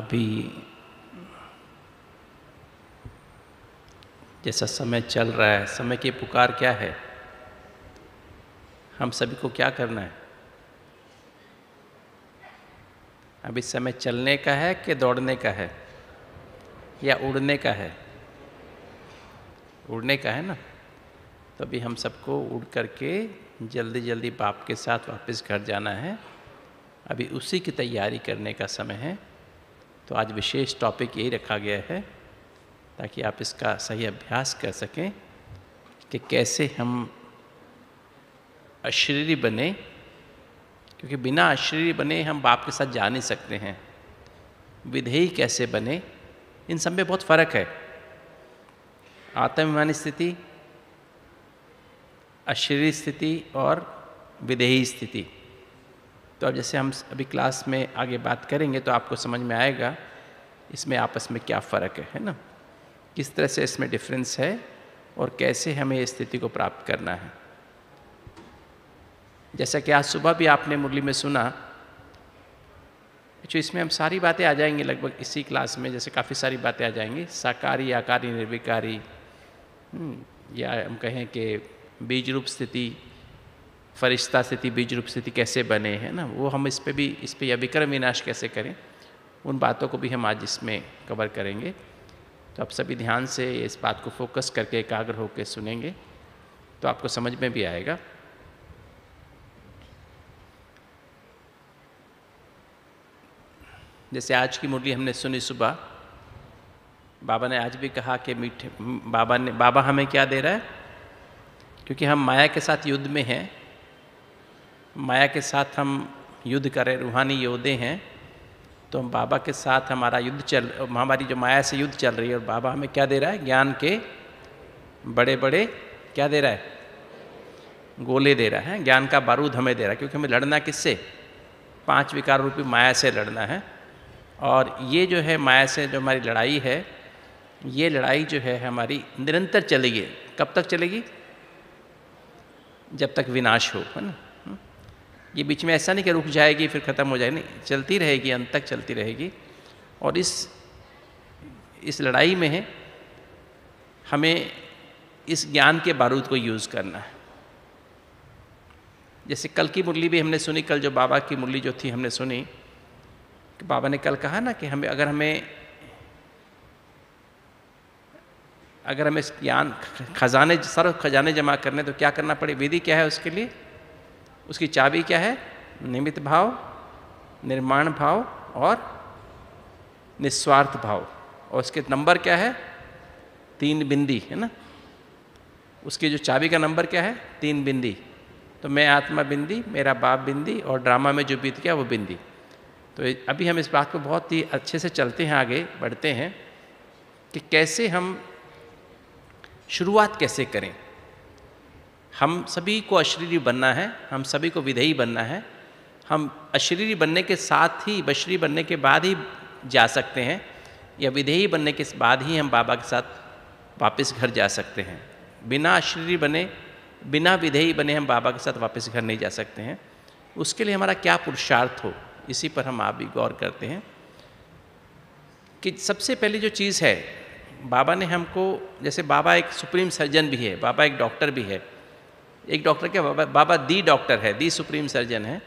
अभी जैसा समय चल रहा है समय की पुकार क्या है हम सभी को क्या करना है अभी समय चलने का है कि दौड़ने का है या उड़ने का है उड़ने का है ना तो अभी हम सबको उड़ करके जल्दी जल्दी बाप के साथ वापस घर जाना है अभी उसी की तैयारी करने का समय है तो आज विशेष टॉपिक यही रखा गया है ताकि आप इसका सही अभ्यास कर सकें कि कैसे हम अशरीरी बने क्योंकि बिना अशरीरी बने हम बाप के साथ जा नहीं सकते हैं विधेयी कैसे बने इन सब में बहुत फ़र्क है आत्मविमान स्थिति अशरीरी स्थिति और विधेयी स्थिति तो अब जैसे हम अभी क्लास में आगे बात करेंगे तो आपको समझ में आएगा इसमें आपस में क्या फ़र्क है है ना किस तरह से इसमें डिफरेंस है और कैसे हमें स्थिति को प्राप्त करना है जैसा कि आज सुबह भी आपने मुरली में सुना जो इसमें हम सारी बातें आ जाएंगी लगभग इसी क्लास में जैसे काफ़ी सारी बातें आ जाएंगी साकारी आकारी निर्विकारी हम्म, या हम कहें कि बीज रूप स्थिति फरिश्ता स्थिति बीज रूप स्थिति कैसे बने हैं ना वो हम इस पर भी इस पर या विक्रम विनाश कैसे करें उन बातों को भी हम आज इसमें कवर करेंगे तो आप सभी ध्यान से इस बात को फोकस करके एकाग्र होकर सुनेंगे तो आपको समझ में भी आएगा जैसे आज की मुरली हमने सुनी सुबह बाबा ने आज भी कहा कि मीठे बाबा ने बाबा हमें क्या दे रहा है क्योंकि हम माया के साथ युद्ध में हैं माया के साथ हम युद्ध करें रूहानी योद्धे हैं तो हम बाबा के साथ हमारा युद्ध चल हमारी जो माया से युद्ध चल रही है और बाबा हमें क्या दे रहा है ज्ञान के बड़े बड़े क्या दे रहा है गोले दे रहा है ज्ञान का बारूद हमें दे रहा है क्योंकि हमें लड़ना किससे पांच विकार रूपी माया से लड़ना है और ये जो है माया से जो हमारी लड़ाई है ये लड़ाई जो है हमारी निरंतर चलेगी कब तक चलेगी जब तक विनाश हो है ना ये बीच में ऐसा नहीं कि रुक जाएगी फिर ख़त्म हो जाएगी नहीं चलती रहेगी अंत तक चलती रहेगी और इस इस लड़ाई में है हमें इस ज्ञान के बारूद को यूज़ करना है जैसे कल की मुरली भी हमने सुनी कल जो बाबा की मुरली जो थी हमने सुनी कि बाबा ने कल कहा ना कि हमें अगर हमें अगर हमें ज्ञान खजाने सर्व खजाने जमा करने तो क्या करना पड़े विधि क्या है उसके लिए उसकी चाबी क्या है निमित्त भाव निर्माण भाव और निस्वार्थ भाव और उसके नंबर क्या है तीन बिंदी है ना उसकी जो चाबी का नंबर क्या है तीन बिंदी तो मैं आत्मा बिंदी मेरा बाप बिंदी और ड्रामा में जो बीत गया वो बिंदी तो अभी हम इस बात को बहुत ही अच्छे से चलते हैं आगे बढ़ते हैं कि कैसे हम शुरुआत कैसे करें हम सभी को अशरीरी बनना है हम सभी को विधेयी बनना है हम अशरीरी बनने के साथ ही बशरी बनने के बाद ही जा सकते हैं या विधेयी बनने के बाद ही हम बाबा के साथ वापस घर जा सकते हैं बिना अशरीरी बने बिना विधेयी बने हम बाबा के साथ वापस घर नहीं जा सकते हैं उसके लिए हमारा क्या पुरुषार्थ हो इसी पर हम आप भी गौर करते हैं कि सबसे पहले जो चीज़ है बाबा ने हमको जैसे बाबा एक सुप्रीम सर्जन भी है बाबा एक डॉक्टर भी है एक डॉक्टर क्या बाबा बाबा दी डॉक्टर है दी सुप्रीम सर्जन है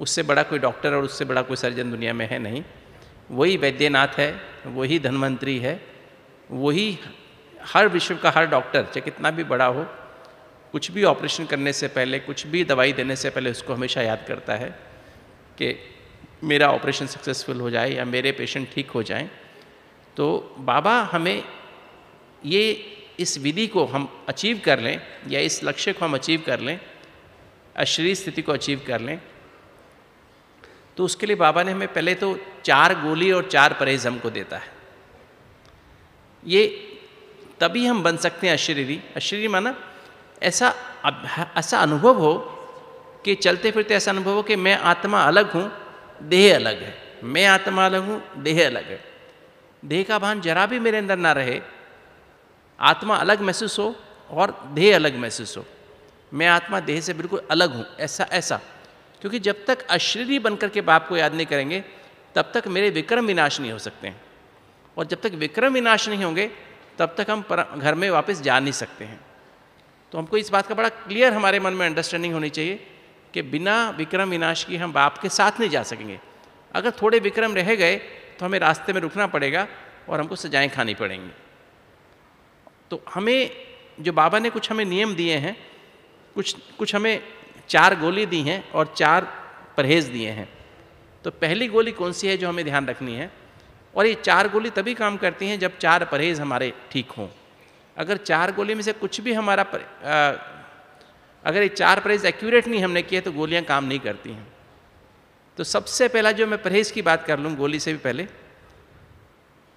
उससे बड़ा कोई डॉक्टर और उससे बड़ा कोई सर्जन दुनिया में है नहीं वही वैद्यनाथ है वही धनवंतरी है वही हर विश्व का हर डॉक्टर चाहे कितना भी बड़ा हो कुछ भी ऑपरेशन करने से पहले कुछ भी दवाई देने से पहले उसको हमेशा याद करता है कि मेरा ऑपरेशन सक्सेसफुल हो जाए या मेरे पेशेंट ठीक हो जाएं तो बाबा हमें ये इस विधि को हम अचीव कर लें या इस लक्ष्य को हम अचीव कर लें अश्री स्थिति को अचीव कर लें तो उसके लिए बाबा ने हमें पहले तो चार गोली और चार परहेज हमको देता है ये तभी हम बन सकते हैं अशरीरी अशरीरी माना ऐसा ऐसा अनुभव हो कि चलते फिरते ऐसा अनुभव हो कि मैं आत्मा अलग हूँ देह अलग है मैं आत्मा अलग हूँ देह अलग है देह का भान जरा भी मेरे अंदर ना रहे आत्मा अलग महसूस हो और देह अलग महसूस हो मैं आत्मा देह से बिल्कुल अलग हूँ ऐसा ऐसा क्योंकि जब तक अशरीरी बनकर के बाप को याद नहीं करेंगे तब तक मेरे विक्रम विनाश नहीं हो सकते हैं और जब तक विक्रम विनाश नहीं होंगे तब तक हम पर, घर में वापस जा नहीं सकते हैं तो हमको इस बात का बड़ा क्लियर हमारे मन में अंडरस्टैंडिंग होनी चाहिए कि बिना विक्रम विनाश की हम बाप के साथ नहीं जा सकेंगे अगर थोड़े विक्रम रह गए तो हमें रास्ते में रुकना पड़ेगा और हमको सजाएँ खानी पड़ेंगी तो हमें जो बाबा ने कुछ हमें नियम दिए हैं कुछ कुछ हमें चार गोली दी हैं और चार परहेज दिए हैं तो पहली गोली कौन सी है जो हमें ध्यान रखनी है और ये चार गोली तभी काम करती हैं जब चार परहेज हमारे ठीक हों अगर चार गोली में से कुछ भी हमारा पर, आ, अगर ये चार परहेज एक्यूरेट नहीं हमने किए तो गोलियां काम नहीं करती हैं तो सबसे पहला जो मैं परहेज की बात कर लूँ गोली से भी पहले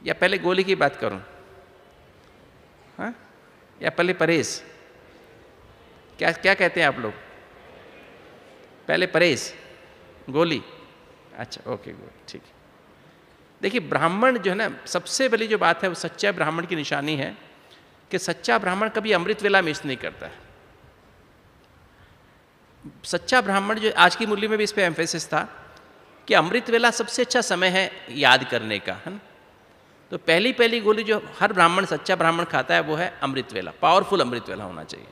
या पहले गोली की बात करूँ हाँ? या पहले परेस क्या क्या कहते हैं आप लोग पहले परेस गोली अच्छा ओके गोली ठीक देखिए ब्राह्मण जो है ना सबसे पहली जो बात है वो सच्चा ब्राह्मण की निशानी है कि सच्चा ब्राह्मण कभी अमृत वेला मिस नहीं करता है सच्चा ब्राह्मण जो आज की मूल्य में भी इस पर एम्फेसिस था कि अमृत वेला सबसे अच्छा समय है याद करने का है ना तो पहली पहली गोली जो हर ब्राह्मण सच्चा ब्राह्मण खाता है वो है अमृत वेला पावरफुल अमृत वेला होना चाहिए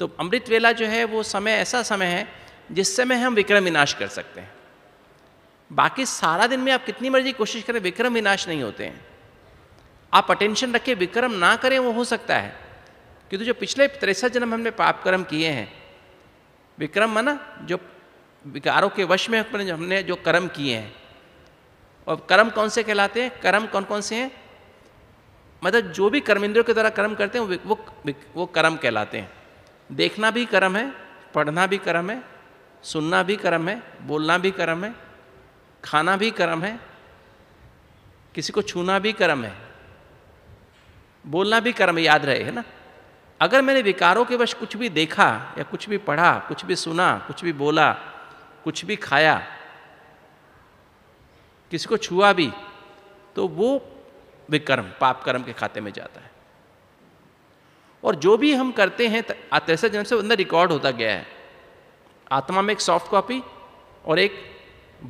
तो अमृत वेला जो है वो समय ऐसा समय है जिस समय हम विक्रम विनाश कर सकते हैं बाकी सारा दिन में आप कितनी मर्जी कोशिश करें विक्रम विनाश नहीं होते हैं आप अटेंशन रखें विक्रम ना करें वो हो सकता है क्योंकि जो पिछले तिरसठ जन्म हमने पाप कर्म किए हैं विक्रम माना जो विकारों के वश में हमने जो कर्म किए हैं और कर्म कौन से कहलाते हैं कर्म कौन कौन से हैं मतलब जो भी कर्मेंद्रियों के द्वारा कर्म करते हैं वो वो कर्म कहलाते हैं देखना भी कर्म है पढ़ना भी कर्म है सुनना भी कर्म है बोलना भी कर्म है खाना भी कर्म है किसी को छूना भी कर्म है बोलना भी कर्म याद रहे है ना अगर मैंने विकारों के वश कुछ भी देखा या कुछ भी पढ़ा कुछ भी सुना कुछ भी बोला कुछ भी खाया किसी को छुआ भी तो वो विकर्म पाप कर्म के खाते में जाता है और जो भी हम करते हैं तैसा जन्म से अंदर रिकॉर्ड होता गया है आत्मा में एक सॉफ्ट कॉपी और एक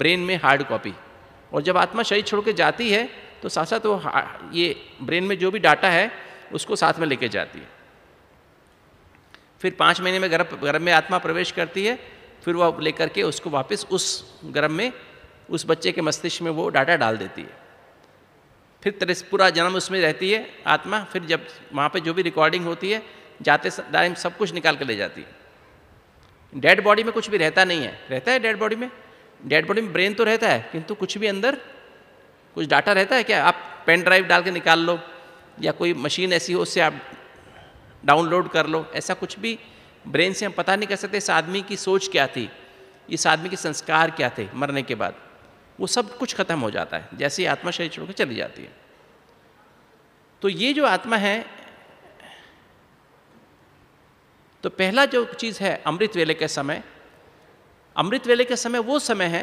ब्रेन में हार्ड कॉपी और जब आत्मा शरीर छोड़ के जाती है तो साथ साथ वो ये ब्रेन में जो भी डाटा है उसको साथ में लेके जाती है फिर पाँच महीने में गर्भ गर्भ में आत्मा प्रवेश करती है फिर वह लेकर के उसको वापस उस गर्भ में उस बच्चे के मस्तिष्क में वो डाटा डाल देती है फिर तरह पूरा जन्म उसमें रहती है आत्मा फिर जब वहाँ पे जो भी रिकॉर्डिंग होती है जाते टाइम सब कुछ निकाल कर ले जाती है डेड बॉडी में कुछ भी रहता नहीं है रहता है डेड बॉडी में डेड बॉडी में ब्रेन तो रहता है किंतु कुछ भी अंदर कुछ डाटा रहता है क्या आप पेन ड्राइव डाल के निकाल लो या कोई मशीन ऐसी हो उससे आप डाउनलोड कर लो ऐसा कुछ भी ब्रेन से हम पता नहीं कर सकते इस आदमी की सोच क्या थी इस आदमी के संस्कार क्या थे मरने के बाद वो सब कुछ खत्म हो जाता है जैसे ही आत्मा शरीर छोड़कर चली जाती है तो ये जो आत्मा है तो पहला जो चीज़ है अमृत वेले के समय अमृत वेले के समय वो समय है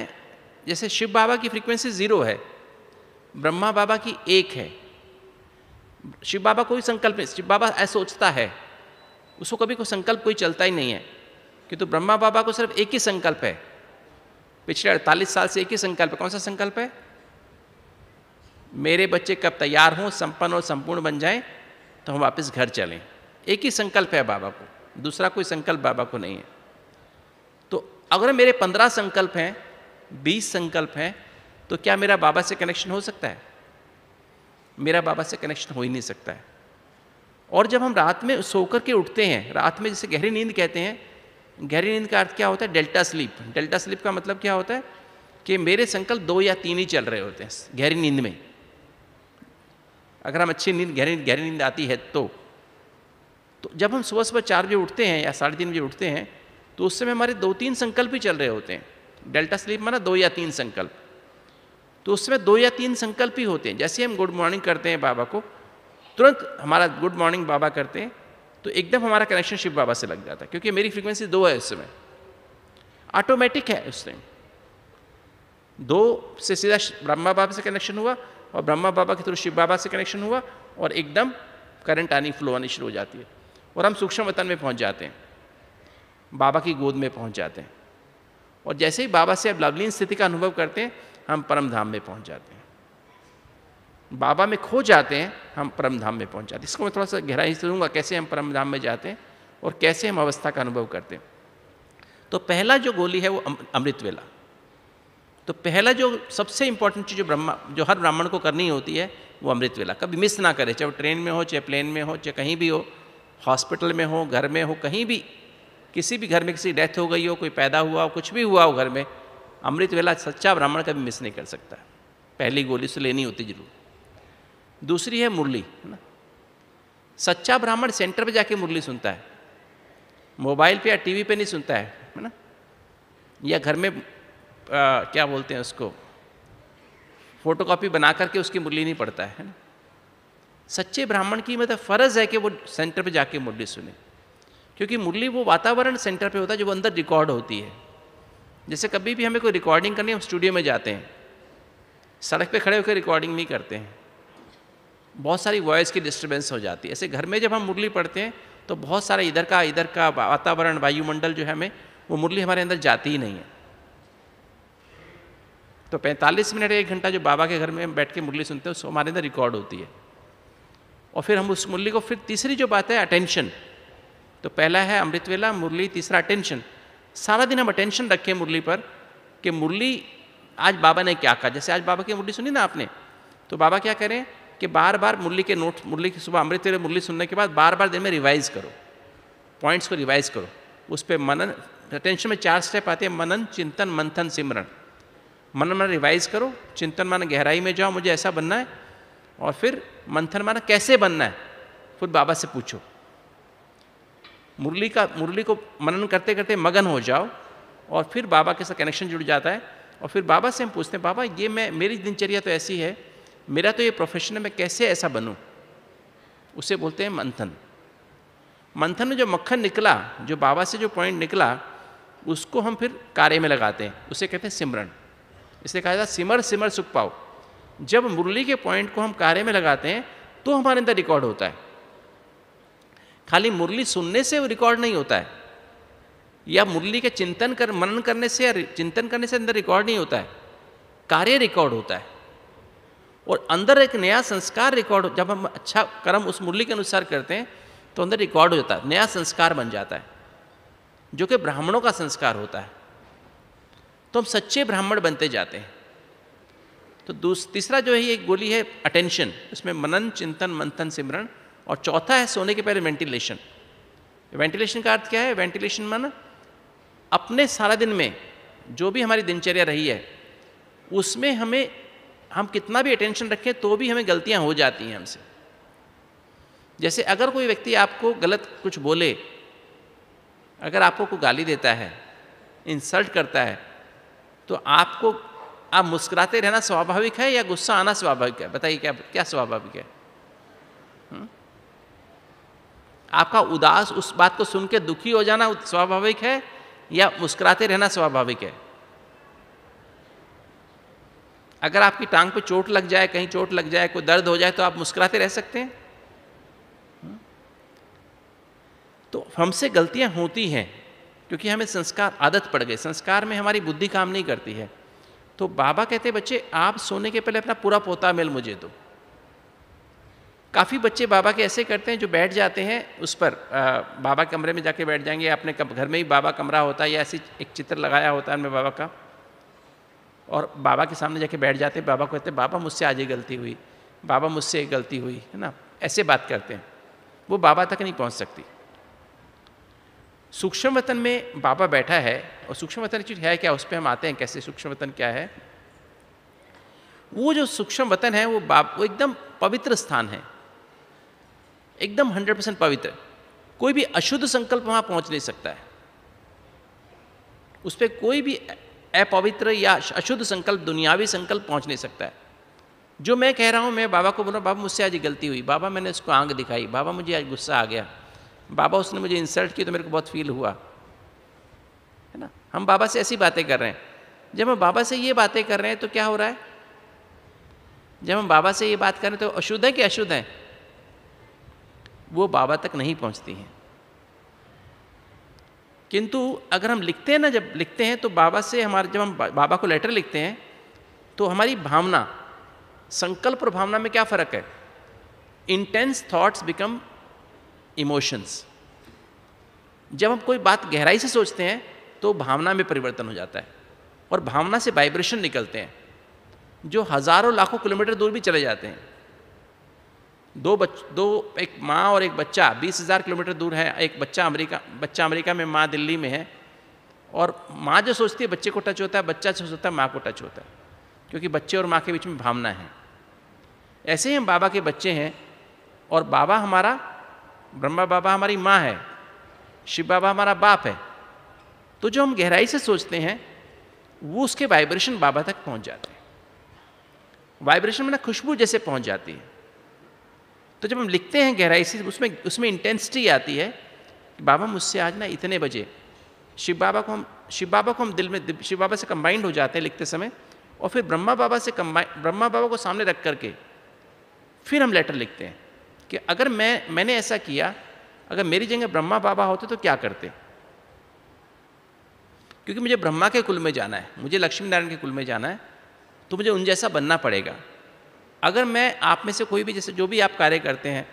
जैसे शिव बाबा की फ्रीक्वेंसी ज़ीरो है ब्रह्मा बाबा की एक है शिव बाबा कोई संकल्प नहीं शिव बाबा ऐसा सोचता है उसको कभी कोई संकल्प कोई चलता ही नहीं है कि तो ब्रह्मा बाबा को सिर्फ एक ही संकल्प है पिछले अड़तालीस साल से एक ही संकल्प कौन सा संकल्प है मेरे बच्चे कब तैयार हों संपन्न और संपूर्ण बन जाएं तो हम वापस घर चलें एक ही संकल्प है बाबा को दूसरा कोई संकल्प बाबा को नहीं है तो अगर मेरे पंद्रह संकल्प हैं बीस संकल्प हैं तो क्या मेरा बाबा से कनेक्शन हो सकता है मेरा बाबा से कनेक्शन हो ही नहीं सकता है और जब हम रात में सोकर के उठते हैं रात में जिसे गहरी नींद कहते हैं गहरी नींद का अर्थ क्या होता है डेल्टा स्लीप डेल्टा स्लीप का मतलब क्या होता है कि मेरे संकल्प दो या तीन ही चल रहे होते हैं गहरी नींद में अगर हम अच्छी नींद गहरी गहरी नींद आती है तो तो जब हम सुबह सुबह चार बजे उठते हैं या साढ़े तीन बजे उठते हैं तो उस समय हमारे दो तीन संकल्प ही चल रहे होते हैं डेल्टा स्लीप माना दो या तीन संकल्प तो उस समय दो या तीन संकल्प ही होते हैं जैसे हम गुड मॉर्निंग करते हैं बाबा को तुरंत हमारा गुड मॉर्निंग बाबा करते हैं तो एकदम हमारा कनेक्शन शिव बाबा से लग जाता है क्योंकि मेरी फ्रीक्वेंसी दो है उस समय ऑटोमेटिक है उस टाइम दो से सीधा ब्रह्मा बाबा से कनेक्शन हुआ और ब्रह्मा बाबा के थ्रू शिव बाबा से कनेक्शन हुआ और एकदम करंट आनी फ्लो आनी शुरू हो जाती है और हम सूक्ष्म वतन में पहुंच जाते हैं बाबा की गोद में पहुंच जाते हैं और जैसे ही बाबा से अब लवलीन स्थिति का अनुभव करते हैं हम परम धाम में पहुंच जाते हैं बाबा में खो जाते हैं हम परम धाम में पहुँच जाते इसको मैं थोड़ा सा गहराई से दूंगा कैसे हम परम धाम में जाते हैं और कैसे हम अवस्था का अनुभव करते हैं तो पहला जो गोली है वो अमृत वेला तो पहला जो सबसे इंपॉर्टेंट चीज़ जो ब्रह्मा जो हर ब्राह्मण को करनी होती है वो अमृत वेला कभी मिस ना करे चाहे ट्रेन में हो चाहे प्लेन में हो चाहे कहीं भी हो हॉस्पिटल में हो घर में हो कहीं भी किसी भी घर में किसी डेथ हो गई हो कोई पैदा हुआ हो कुछ भी हुआ हो घर में अमृत वेला सच्चा ब्राह्मण कभी मिस नहीं कर सकता पहली गोली से लेनी होती जरूर दूसरी है मुरली है ना सच्चा ब्राह्मण सेंटर पे जाके मुरली सुनता है मोबाइल पे या टीवी पे नहीं सुनता है है ना या घर में आ, क्या बोलते हैं उसको फोटोकॉपी बना करके उसकी मुरली नहीं पड़ता है ना सच्चे ब्राह्मण की मतलब फ़र्ज़ है कि वो सेंटर पे जाके मुरली सुने क्योंकि मुरली वो वातावरण सेंटर पे होता है जो अंदर रिकॉर्ड होती है जैसे कभी भी हमें कोई रिकॉर्डिंग करनी हम स्टूडियो में जाते हैं सड़क पे खड़े होकर रिकॉर्डिंग नहीं करते हैं बहुत सारी वॉइस की डिस्टर्बेंस हो जाती है ऐसे घर में जब हम मुरली पढ़ते हैं तो बहुत सारा इधर का इधर का वातावरण वायुमंडल जो है हमें वो मुरली हमारे अंदर जाती ही नहीं है तो 45 मिनट एक घंटा जो बाबा के घर में बैठ के मुरली सुनते हैं उसको हमारे अंदर रिकॉर्ड होती है और फिर हम उस मुरली को फिर तीसरी जो बात है अटेंशन तो पहला है अमृत वेला मुरली तीसरा अटेंशन सारा दिन हम अटेंशन रखें मुरली पर कि मुरली आज बाबा ने क्या कहा जैसे आज बाबा की मुरली सुनी ना आपने तो बाबा क्या करें कि बार बार मुरली के नोट मुरली की सुबह अमृत मुरली सुनने के बाद बार बार दिन में रिवाइज़ करो पॉइंट्स को रिवाइज़ करो उस पर मनन अटेंशन में चार स्टेप आते हैं मनन चिंतन मंथन सिमरण मनन मन रिवाइज करो चिंतन माना गहराई में जाओ मुझे ऐसा बनना है और फिर मंथन माना कैसे बनना है फिर बाबा से पूछो मुरली का मुरली को मनन करते करते मगन हो जाओ और फिर बाबा के साथ कनेक्शन जुड़ जाता है और फिर बाबा से हम पूछते हैं बाबा ये मैं मेरी दिनचर्या तो ऐसी है मेरा तो ये प्रोफेशन है मैं कैसे ऐसा बनूं उसे बोलते हैं मंथन मंथन में जो मक्खन निकला जो बाबा से जो पॉइंट निकला उसको हम फिर कार्य में लगाते हैं उसे कहते हैं सिमरन इसलिए कहा जाता सिमर सिमर सुख पाओ जब मुरली के पॉइंट को हम कार्य में लगाते हैं तो हमारे अंदर रिकॉर्ड होता है खाली मुरली सुनने से वो रिकॉर्ड नहीं होता है या मुरली के चिंतन कर मनन करने से या चिंतन करने से अंदर रिकॉर्ड नहीं होता है कार्य रिकॉर्ड होता है और अंदर एक नया संस्कार रिकॉर्ड जब हम अच्छा कर्म उस मुरली के अनुसार करते हैं तो अंदर रिकॉर्ड हो जाता है नया संस्कार बन जाता है जो कि ब्राह्मणों का संस्कार होता है तो हम सच्चे ब्राह्मण बनते जाते हैं तो तीसरा जो है ये गोली है अटेंशन इसमें मनन चिंतन मंथन सिमरण और चौथा है सोने के पहले वेंटिलेशन वेंटिलेशन का अर्थ क्या है वेंटिलेशन मन अपने सारा दिन में जो भी हमारी दिनचर्या रही है उसमें हमें हम कितना भी अटेंशन रखें तो भी हमें गलतियां हो जाती हैं हमसे जैसे अगर कोई व्यक्ति आपको गलत कुछ बोले अगर आपको कोई गाली देता है इंसल्ट करता है तो आपको आप मुस्कुराते रहना स्वाभाविक है या गुस्सा आना स्वाभाविक है बताइए क्या क्या स्वाभाविक है हुँ? आपका उदास उस बात को सुन के दुखी हो जाना स्वाभाविक है या मुस्कुराते रहना स्वाभाविक है अगर आपकी टांग पे चोट लग जाए कहीं चोट लग जाए कोई दर्द हो जाए तो आप मुस्कुराते रह सकते हैं हम्म? तो हमसे गलतियां होती हैं क्योंकि हमें संस्कार आदत पड़ गई संस्कार में हमारी बुद्धि काम नहीं करती है तो बाबा कहते बच्चे आप सोने के पहले अपना पूरा पोता मेल मुझे दो काफ़ी बच्चे बाबा के ऐसे करते हैं जो बैठ जाते हैं उस पर आ, बाबा कमरे में जाके बैठ जाएंगे अपने घर में ही बाबा कमरा होता है या ऐसी एक चित्र लगाया होता है उनमें बाबा का और बाबा के सामने जाके बैठ जाते बाबा कहते बाबा मुझसे आज ये गलती हुई बाबा मुझसे गलती हुई है ना ऐसे बात करते हैं वो बाबा तक नहीं पहुंच सकती सूक्ष्म वतन में बाबा बैठा है और सूक्ष्म वतन चीज है क्या उस पर हम आते हैं कैसे सूक्ष्म वतन क्या है वो जो सूक्ष्म वतन है वो बाप वो एकदम पवित्र स्थान है एकदम हंड्रेड परसेंट पवित्र कोई भी अशुद्ध संकल्प वहाँ पहुँच नहीं सकता है उस पर कोई भी अपवित्र या अशुद्ध संकल्प दुनियावी संकल्प पहुंच नहीं सकता है जो मैं कह रहा हूं मैं बाबा को बोला बाबा मुझसे आज गलती हुई बाबा मैंने उसको आंख दिखाई बाबा मुझे आज गुस्सा आ गया बाबा उसने मुझे इंसल्ट किया तो मेरे को बहुत फील हुआ है ना हम बाबा से ऐसी बातें कर रहे हैं जब हम बाबा से ये बातें कर रहे हैं तो क्या हो रहा है जब हम बाबा से ये बात कर रहे हैं तो अशुद्ध है कि अशुद्ध है वो बाबा तक नहीं पहुँचती हैं किंतु अगर हम लिखते हैं ना जब लिखते हैं तो बाबा से हमारे जब हम बाबा को लेटर लिखते हैं तो हमारी भावना संकल्प और भावना में क्या फ़र्क है इंटेंस थॉट्स बिकम इमोशंस जब हम कोई बात गहराई से सोचते हैं तो भावना में परिवर्तन हो जाता है और भावना से वाइब्रेशन निकलते हैं जो हज़ारों लाखों किलोमीटर दूर भी चले जाते हैं दो बच दो एक माँ और एक बच्चा बीस हज़ार किलोमीटर दूर है एक बच्चा अमेरिका बच्चा अमेरिका में माँ दिल्ली में है और माँ जो सोचती है बच्चे को टच होता है बच्चा जो सोचता है माँ को टच होता है क्योंकि बच्चे और माँ के बीच में भावना है ऐसे ही हम बाबा के बच्चे हैं और बाबा हमारा ब्रह्मा बाबा हमारी माँ है शिव बाबा हमारा बाप है तो जो हम गहराई से सोचते हैं वो उसके वाइब्रेशन बाबा तक पहुँच जाते हैं वाइब्रेशन ना खुशबू जैसे पहुँच जाती है तो जब हम लिखते हैं गहराई से उसमें उसमें इंटेंसिटी आती है कि बाबा मुझसे आज ना इतने बजे शिव बाबा को हम शिव बाबा को हम दिल में शिव बाबा से कंबाइंड हो जाते हैं लिखते समय और फिर ब्रह्मा बाबा से कंबाइंड ब्रह्मा बाबा को सामने रख करके फिर हम लेटर लिखते हैं कि अगर मैं मैंने ऐसा किया अगर मेरी जगह ब्रह्मा बाबा होते तो क्या करते क्योंकि मुझे ब्रह्मा के कुल में जाना है मुझे लक्ष्मी नारायण के कुल में जाना है तो मुझे उन जैसा बनना पड़ेगा अगर मैं आप में से कोई भी जैसे जो भी आप कार्य करते हैं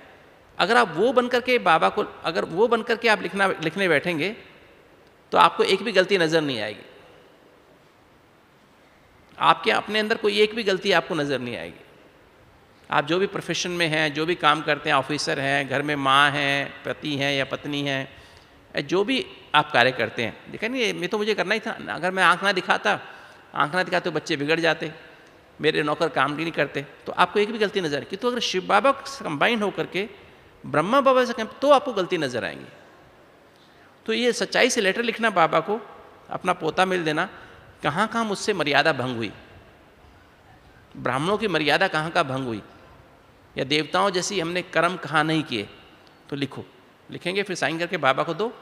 अगर आप वो बन करके बाबा को अगर वो बन करके आप लिखना लिखने बैठेंगे तो आपको एक भी गलती नज़र नहीं आएगी आपके अपने अंदर कोई एक भी गलती आपको नज़र नहीं आएगी आप जो भी प्रोफेशन में हैं जो भी काम करते हैं ऑफिसर हैं घर में माँ हैं पति हैं या पत्नी हैं जो भी आप कार्य करते हैं देखा नहीं ये तो मुझे करना ही था अगर मैं आँख ना दिखाता आँख ना दिखाते तो बच्चे बिगड़ जाते मेरे नौकर काम नहीं करते तो आपको एक भी गलती नजर आएगी तो अगर शिव बाबा से कंबाइन होकर के ब्रह्मा बाबा से तो आपको गलती नजर आएंगी तो ये सच्चाई से लेटर लिखना बाबा को अपना पोता मिल देना कहाँ कहाँ मुझसे मर्यादा भंग हुई ब्राह्मणों की मर्यादा कहाँ कहाँ भंग हुई या देवताओं जैसी हमने कर्म कहाँ नहीं किए तो लिखो लिखेंगे फिर साइन करके बाबा को दो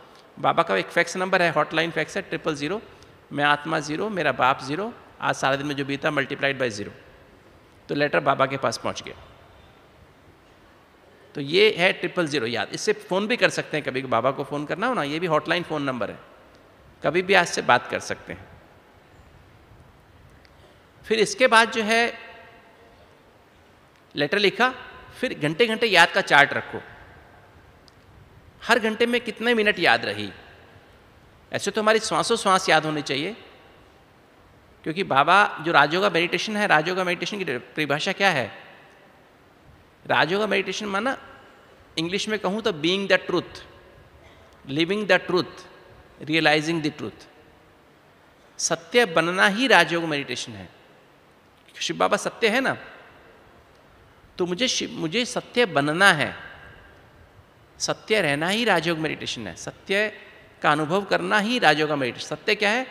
बाबा का एक फैक्स नंबर है हॉटलाइन फैक्स है ट्रिपल ज़ीरो मैं आत्मा ज़ीरो मेरा बाप ज़ीरो आज सारा दिन में जो बीता मल्टीप्लाइड बाई ज़ीरो तो लेटर बाबा के पास पहुंच गया तो ये है ट्रिपल ज़ीरो याद इससे फ़ोन भी कर सकते हैं कभी बाबा को फ़ोन करना हो ना ये भी हॉटलाइन फ़ोन नंबर है कभी भी आज से बात कर सकते हैं फिर इसके बाद जो है लेटर लिखा फिर घंटे घंटे याद का चार्ट रखो हर घंटे में कितने मिनट याद रही ऐसे तो हमारी श्वासों श्वास याद होनी चाहिए क्योंकि बाबा जो राजयोगा मेडिटेशन है राजयोगा मेडिटेशन की परिभाषा क्या है राजयोगा मेडिटेशन माना इंग्लिश में कहूँ तो being the truth living the truth realising the truth सत्य बनना ही राजयोग मेडिटेशन है शिव बाबा सत्य है ना तो मुझे मुझे सत्य बनना है सत्य रहना ही राजयोग मेडिटेशन है सत्य का अनुभव करना ही राजयोग मेडिटेशन सत्य क्या है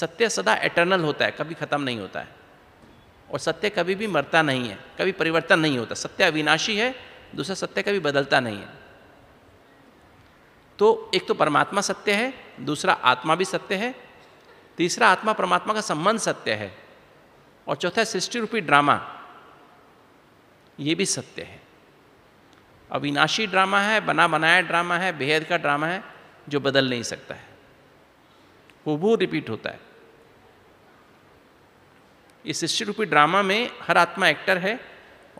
सत्य सदा एटर्नल होता है कभी ख़त्म नहीं होता है और सत्य कभी भी मरता नहीं है कभी परिवर्तन नहीं होता सत्य अविनाशी है दूसरा सत्य कभी बदलता नहीं है तो एक तो परमात्मा सत्य है दूसरा आत्मा भी सत्य है तीसरा आत्मा परमात्मा का संबंध सत्य है और चौथा सृष्टि रूपी ड्रामा ये भी सत्य है अविनाशी ड्रामा है बना बनाया ड्रामा है बेहद का ड्रामा है जो बदल नहीं सकता है वो वो रिपीट होता है इस शिष्य रूपी ड्रामा में हर आत्मा एक्टर है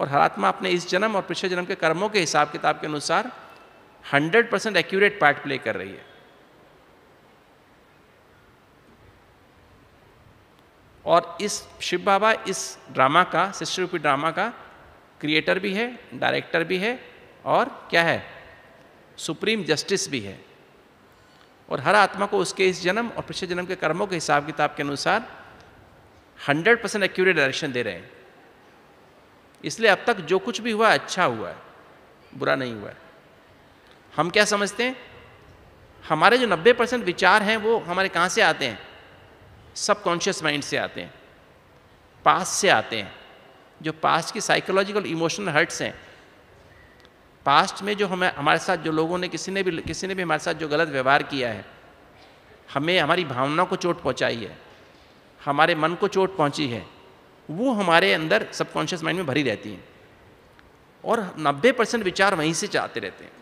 और हर आत्मा अपने इस जन्म और पिछले जन्म के कर्मों के हिसाब किताब के अनुसार 100 परसेंट एक्यूरेट पार्ट प्ले कर रही है और इस शिव बाबा इस ड्रामा का शिष्य रूपी ड्रामा का क्रिएटर भी है डायरेक्टर भी है और क्या है सुप्रीम जस्टिस भी है और हर आत्मा को उसके इस जन्म और पिछले जन्म के कर्मों के हिसाब किताब के अनुसार हंड्रेड परसेंट एक्यूरेट डायरेक्शन दे रहे हैं इसलिए अब तक जो कुछ भी हुआ अच्छा हुआ है बुरा नहीं हुआ है हम क्या समझते हैं हमारे जो 90 परसेंट विचार हैं वो हमारे कहाँ से आते हैं सब कॉन्शियस माइंड से आते हैं पास से आते हैं जो पास्ट की साइकोलॉजिकल इमोशनल हर्ट्स हैं पास्ट में जो हमें हमारे साथ जो लोगों ने किसी ने भी किसी ने भी हमारे साथ जो गलत व्यवहार किया है हमें हमारी भावनाओं को चोट पहुंचाई है हमारे मन को चोट पहुंची है वो हमारे अंदर सबकॉन्शियस माइंड में भरी रहती हैं और 90 परसेंट विचार वहीं से जाते रहते हैं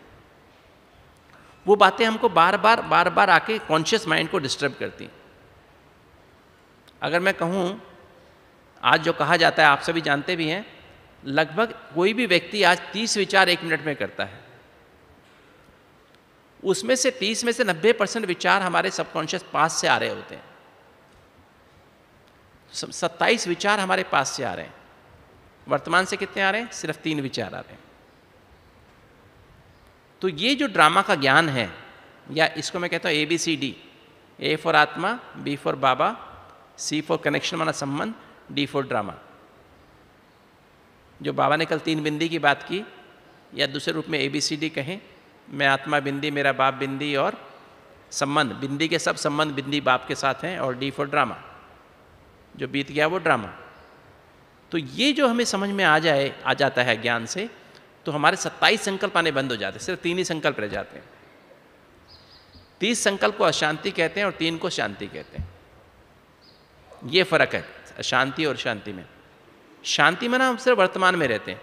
वो बातें हमको बार बार बार बार आके कॉन्शियस माइंड को डिस्टर्ब करती हैं अगर मैं कहूँ आज जो कहा जाता है आप सभी जानते भी हैं लगभग कोई भी व्यक्ति आज 30 विचार एक मिनट में करता है उसमें से 30 में से 90 परसेंट विचार हमारे सबकॉन्शियस पास से आ रहे होते हैं सत्ताईस विचार हमारे पास से आ रहे हैं वर्तमान से कितने आ रहे हैं सिर्फ तीन विचार आ रहे हैं तो ये जो ड्रामा का ज्ञान है या इसको मैं कहता हूँ A B C D A for आत्मा बी फॉर बाबा सी फॉर कनेक्शन माना संबंध डी फॉर ड्रामा जो बाबा ने कल तीन बिंदी की बात की या दूसरे रूप में ए बी सी डी कहें मैं आत्मा बिंदी मेरा बाप बिंदी और संबंध बिंदी के सब संबंध बिंदी बाप के साथ हैं और डी फॉर ड्रामा जो बीत गया वो ड्रामा तो ये जो हमें समझ में आ जाए आ जाता है ज्ञान से तो हमारे सत्ताईस संकल्प आने बंद हो जाते हैं सिर्फ तीन ही संकल्प रह जाते हैं तीस संकल्प को अशांति कहते हैं और तीन को शांति कहते हैं ये फर्क है अशांति और शांति में शांति में ना हम सिर्फ वर्तमान में रहते हैं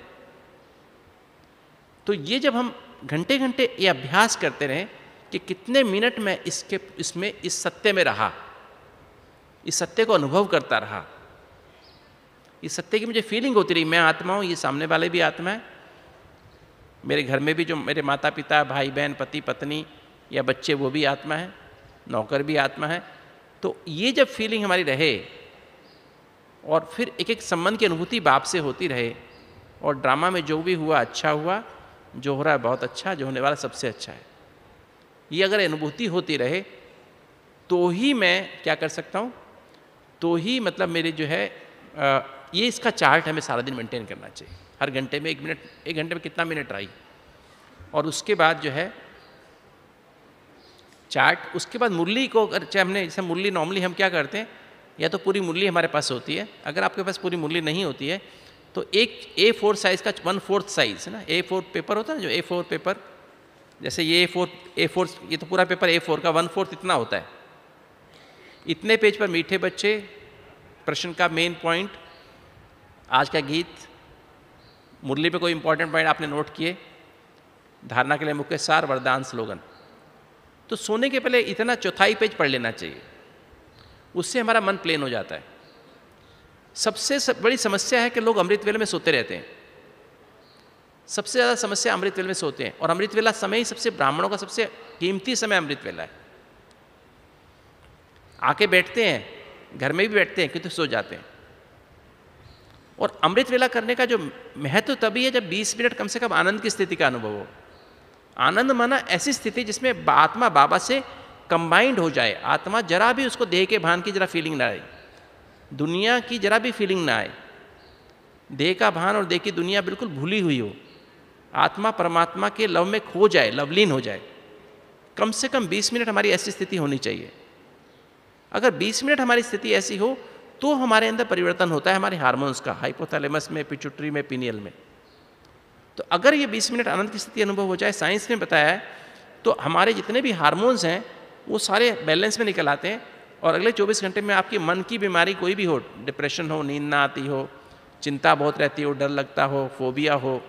तो ये जब हम घंटे घंटे ये अभ्यास करते रहें कि कितने मिनट में इसके इसमें इस सत्य में रहा इस सत्य को अनुभव करता रहा इस सत्य की मुझे फीलिंग होती रही मैं आत्मा हूँ ये सामने वाले भी आत्मा है मेरे घर में भी जो मेरे माता पिता भाई बहन पति पत्नी या बच्चे वो भी आत्मा है नौकर भी आत्मा है तो ये जब फीलिंग हमारी रहे और फिर एक एक संबंध की अनुभूति बाप से होती रहे और ड्रामा में जो भी हुआ अच्छा हुआ जो हो रहा है बहुत अच्छा जो होने वाला सबसे अच्छा है ये अगर अनुभूति होती रहे तो ही मैं क्या कर सकता हूँ तो ही मतलब मेरे जो है आ, ये इसका चार्ट हमें सारा दिन मेंटेन करना चाहिए हर घंटे में एक मिनट एक घंटे में कितना मिनट आई और उसके बाद जो है चार्ट उसके बाद मुरली को अगर चाहे हमने जैसे मुरली नॉर्मली हम क्या करते हैं या तो पूरी मुरली हमारे पास होती है अगर आपके पास पूरी मुरली नहीं होती है तो एक ए फोर साइज़ का वन फोर्थ साइज़ है ना ए फोर पेपर होता है ना जो ए फोर पेपर जैसे ये ए फोर ए फोर ये तो पूरा पेपर ए फोर का वन फोर्थ इतना होता है इतने पेज पर मीठे बच्चे प्रश्न का मेन पॉइंट आज का गीत मुरली पे कोई इंपॉर्टेंट पॉइंट आपने नोट किए धारणा के लिए मुख्य सार वरदान स्लोगन तो सोने के पहले इतना चौथाई पेज पढ़ लेना चाहिए उससे हमारा मन प्लेन हो जाता है सबसे सब बड़ी समस्या है कि लोग अमृतवेल में सोते रहते हैं सबसे ज़्यादा समस्या अमृतवेल में सोते हैं और अमृतवेला समय ही सबसे ब्राह्मणों का सबसे कीमती समय अमृतवेला है आके बैठते हैं घर में भी बैठते हैं क्योंकि सो जाते हैं और अमृत वेला करने का जो महत्व तभी है जब 20 मिनट कम से कम आनंद की स्थिति का अनुभव हो आनंद माना ऐसी स्थिति जिसमें आत्मा बाबा से कंबाइंड हो जाए आत्मा जरा भी उसको देह के भान की जरा फीलिंग ना आए दुनिया की जरा भी फीलिंग ना आए देह का भान और देह की दुनिया बिल्कुल भूली हुई हो आत्मा परमात्मा के लव में खो जाए लवलीन हो जाए कम से कम 20 मिनट हमारी ऐसी स्थिति होनी चाहिए अगर 20 मिनट हमारी स्थिति ऐसी हो तो हमारे अंदर परिवर्तन होता है हमारे हार्मोन्स का हाइपोथैलेमस में पिचुटरी में पीनियल में तो अगर ये 20 मिनट आनंद की स्थिति अनुभव हो जाए साइंस ने बताया है तो हमारे जितने भी हारमोन्स हैं वो सारे बैलेंस में निकल आते हैं और अगले चौबीस घंटे में आपकी मन की बीमारी कोई भी हो डिप्रेशन हो नींद ना आती हो चिंता बहुत रहती हो डर लगता हो फोबिया हो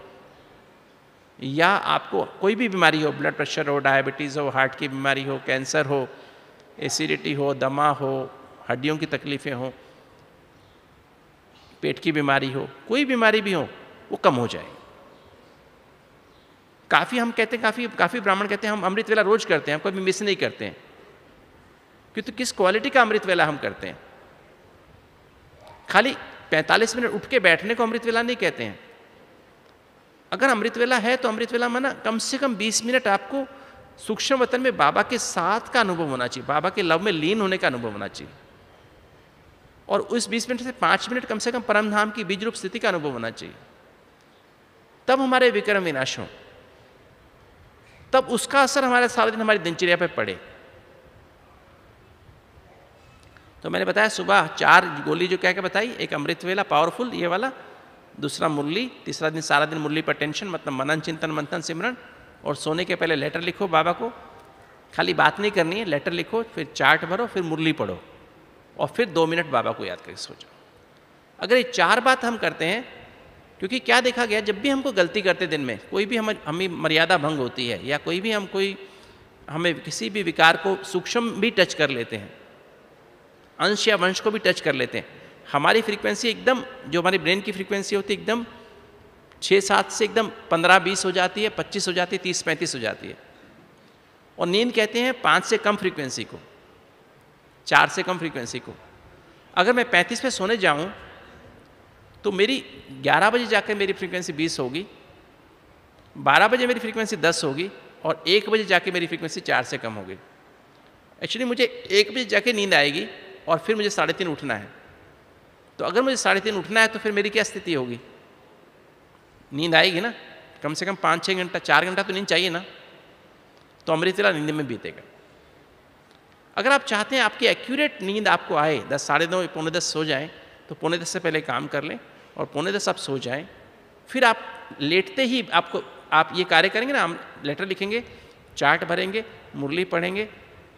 या आपको कोई भी बीमारी हो ब्लड प्रेशर हो डायबिटीज़ हो हार्ट की बीमारी हो कैंसर हो एसिडिटी हो दमा हो हड्डियों की तकलीफ़ें हों पेट की बीमारी हो कोई बीमारी भी हो वो कम हो जाए काफ़ी हम कहते हैं काफ़ी काफ़ी ब्राह्मण कहते हैं हम अमृत वेला रोज करते हैं हम कभी मिस नहीं करते हैं क्योंकि तो किस क्वालिटी का अमृत वेला हम करते हैं खाली 45 मिनट उठ के बैठने को अमृत वेला नहीं कहते हैं अगर अमृत वेला है तो अमृत वेला माना कम से कम 20 मिनट आपको सूक्ष्म वतन में बाबा के साथ का अनुभव होना चाहिए बाबा के लव में लीन होने का अनुभव होना चाहिए और उस बीस मिनट से पांच मिनट कम से कम परमधाम की बीज रूप स्थिति का अनुभव होना चाहिए तब हमारे विक्रम विनाश हो तब उसका असर हमारे सारा दिन हमारी दिनचर्या पर पड़े तो मैंने बताया सुबह चार गोली जो कहकर बताई एक अमृत वेला पावरफुल ये वाला दूसरा मुरली तीसरा दिन सारा दिन मुरली पर टेंशन मतलब मनन चिंतन मंथन सिमरण और सोने के पहले लेटर लिखो बाबा को खाली बात नहीं करनी है लेटर लिखो फिर चार्ट भरो फिर मुरली पढ़ो और फिर दो मिनट बाबा को याद करके सोचो अगर ये चार बात हम करते हैं क्योंकि क्या देखा गया जब भी हमको गलती करते दिन में कोई भी हम हमें मर्यादा भंग होती है या कोई भी हम कोई हमें किसी भी विकार को सूक्ष्म भी टच कर लेते हैं अंश या वंश को भी टच कर लेते हैं हमारी फ्रीक्वेंसी एकदम जो हमारी ब्रेन की फ्रीक्वेंसी होती है एकदम छः सात से एकदम पंद्रह बीस हो जाती है पच्चीस हो जाती है तीस पैंतीस हो जाती है और नींद कहते हैं पाँच से कम फ्रीक्वेंसी को चार से कम फ्रीक्वेंसी को अगर मैं पैंतीस पे सोने जाऊं तो मेरी ग्यारह बजे जाकर मेरी फ्रीक्वेंसी बीस होगी बारह बजे मेरी फ्रीक्वेंसी दस होगी और एक बजे जाके मेरी फ्रीक्वेंसी चार से कम होगी एक्चुअली मुझे एक बजे जाके नींद आएगी और फिर मुझे साढ़े तीन उठना है तो अगर मुझे साढ़े तीन उठना है तो फिर मेरी क्या स्थिति होगी नींद आएगी ना कम से कम पाँच छः घंटा चार घंटा तो नींद चाहिए ना तो अमृतला नींद में बीतेगा अगर आप चाहते हैं आपकी एक्यूरेट नींद आपको आए दस साढ़े नौ पौने दस सो जाएं तो पौने दस से पहले काम कर लें और पौने दस आप सो जाएं फिर आप लेटते ही आपको आप ये कार्य करेंगे ना हम लेटर लिखेंगे चार्ट भरेंगे मुरली पढ़ेंगे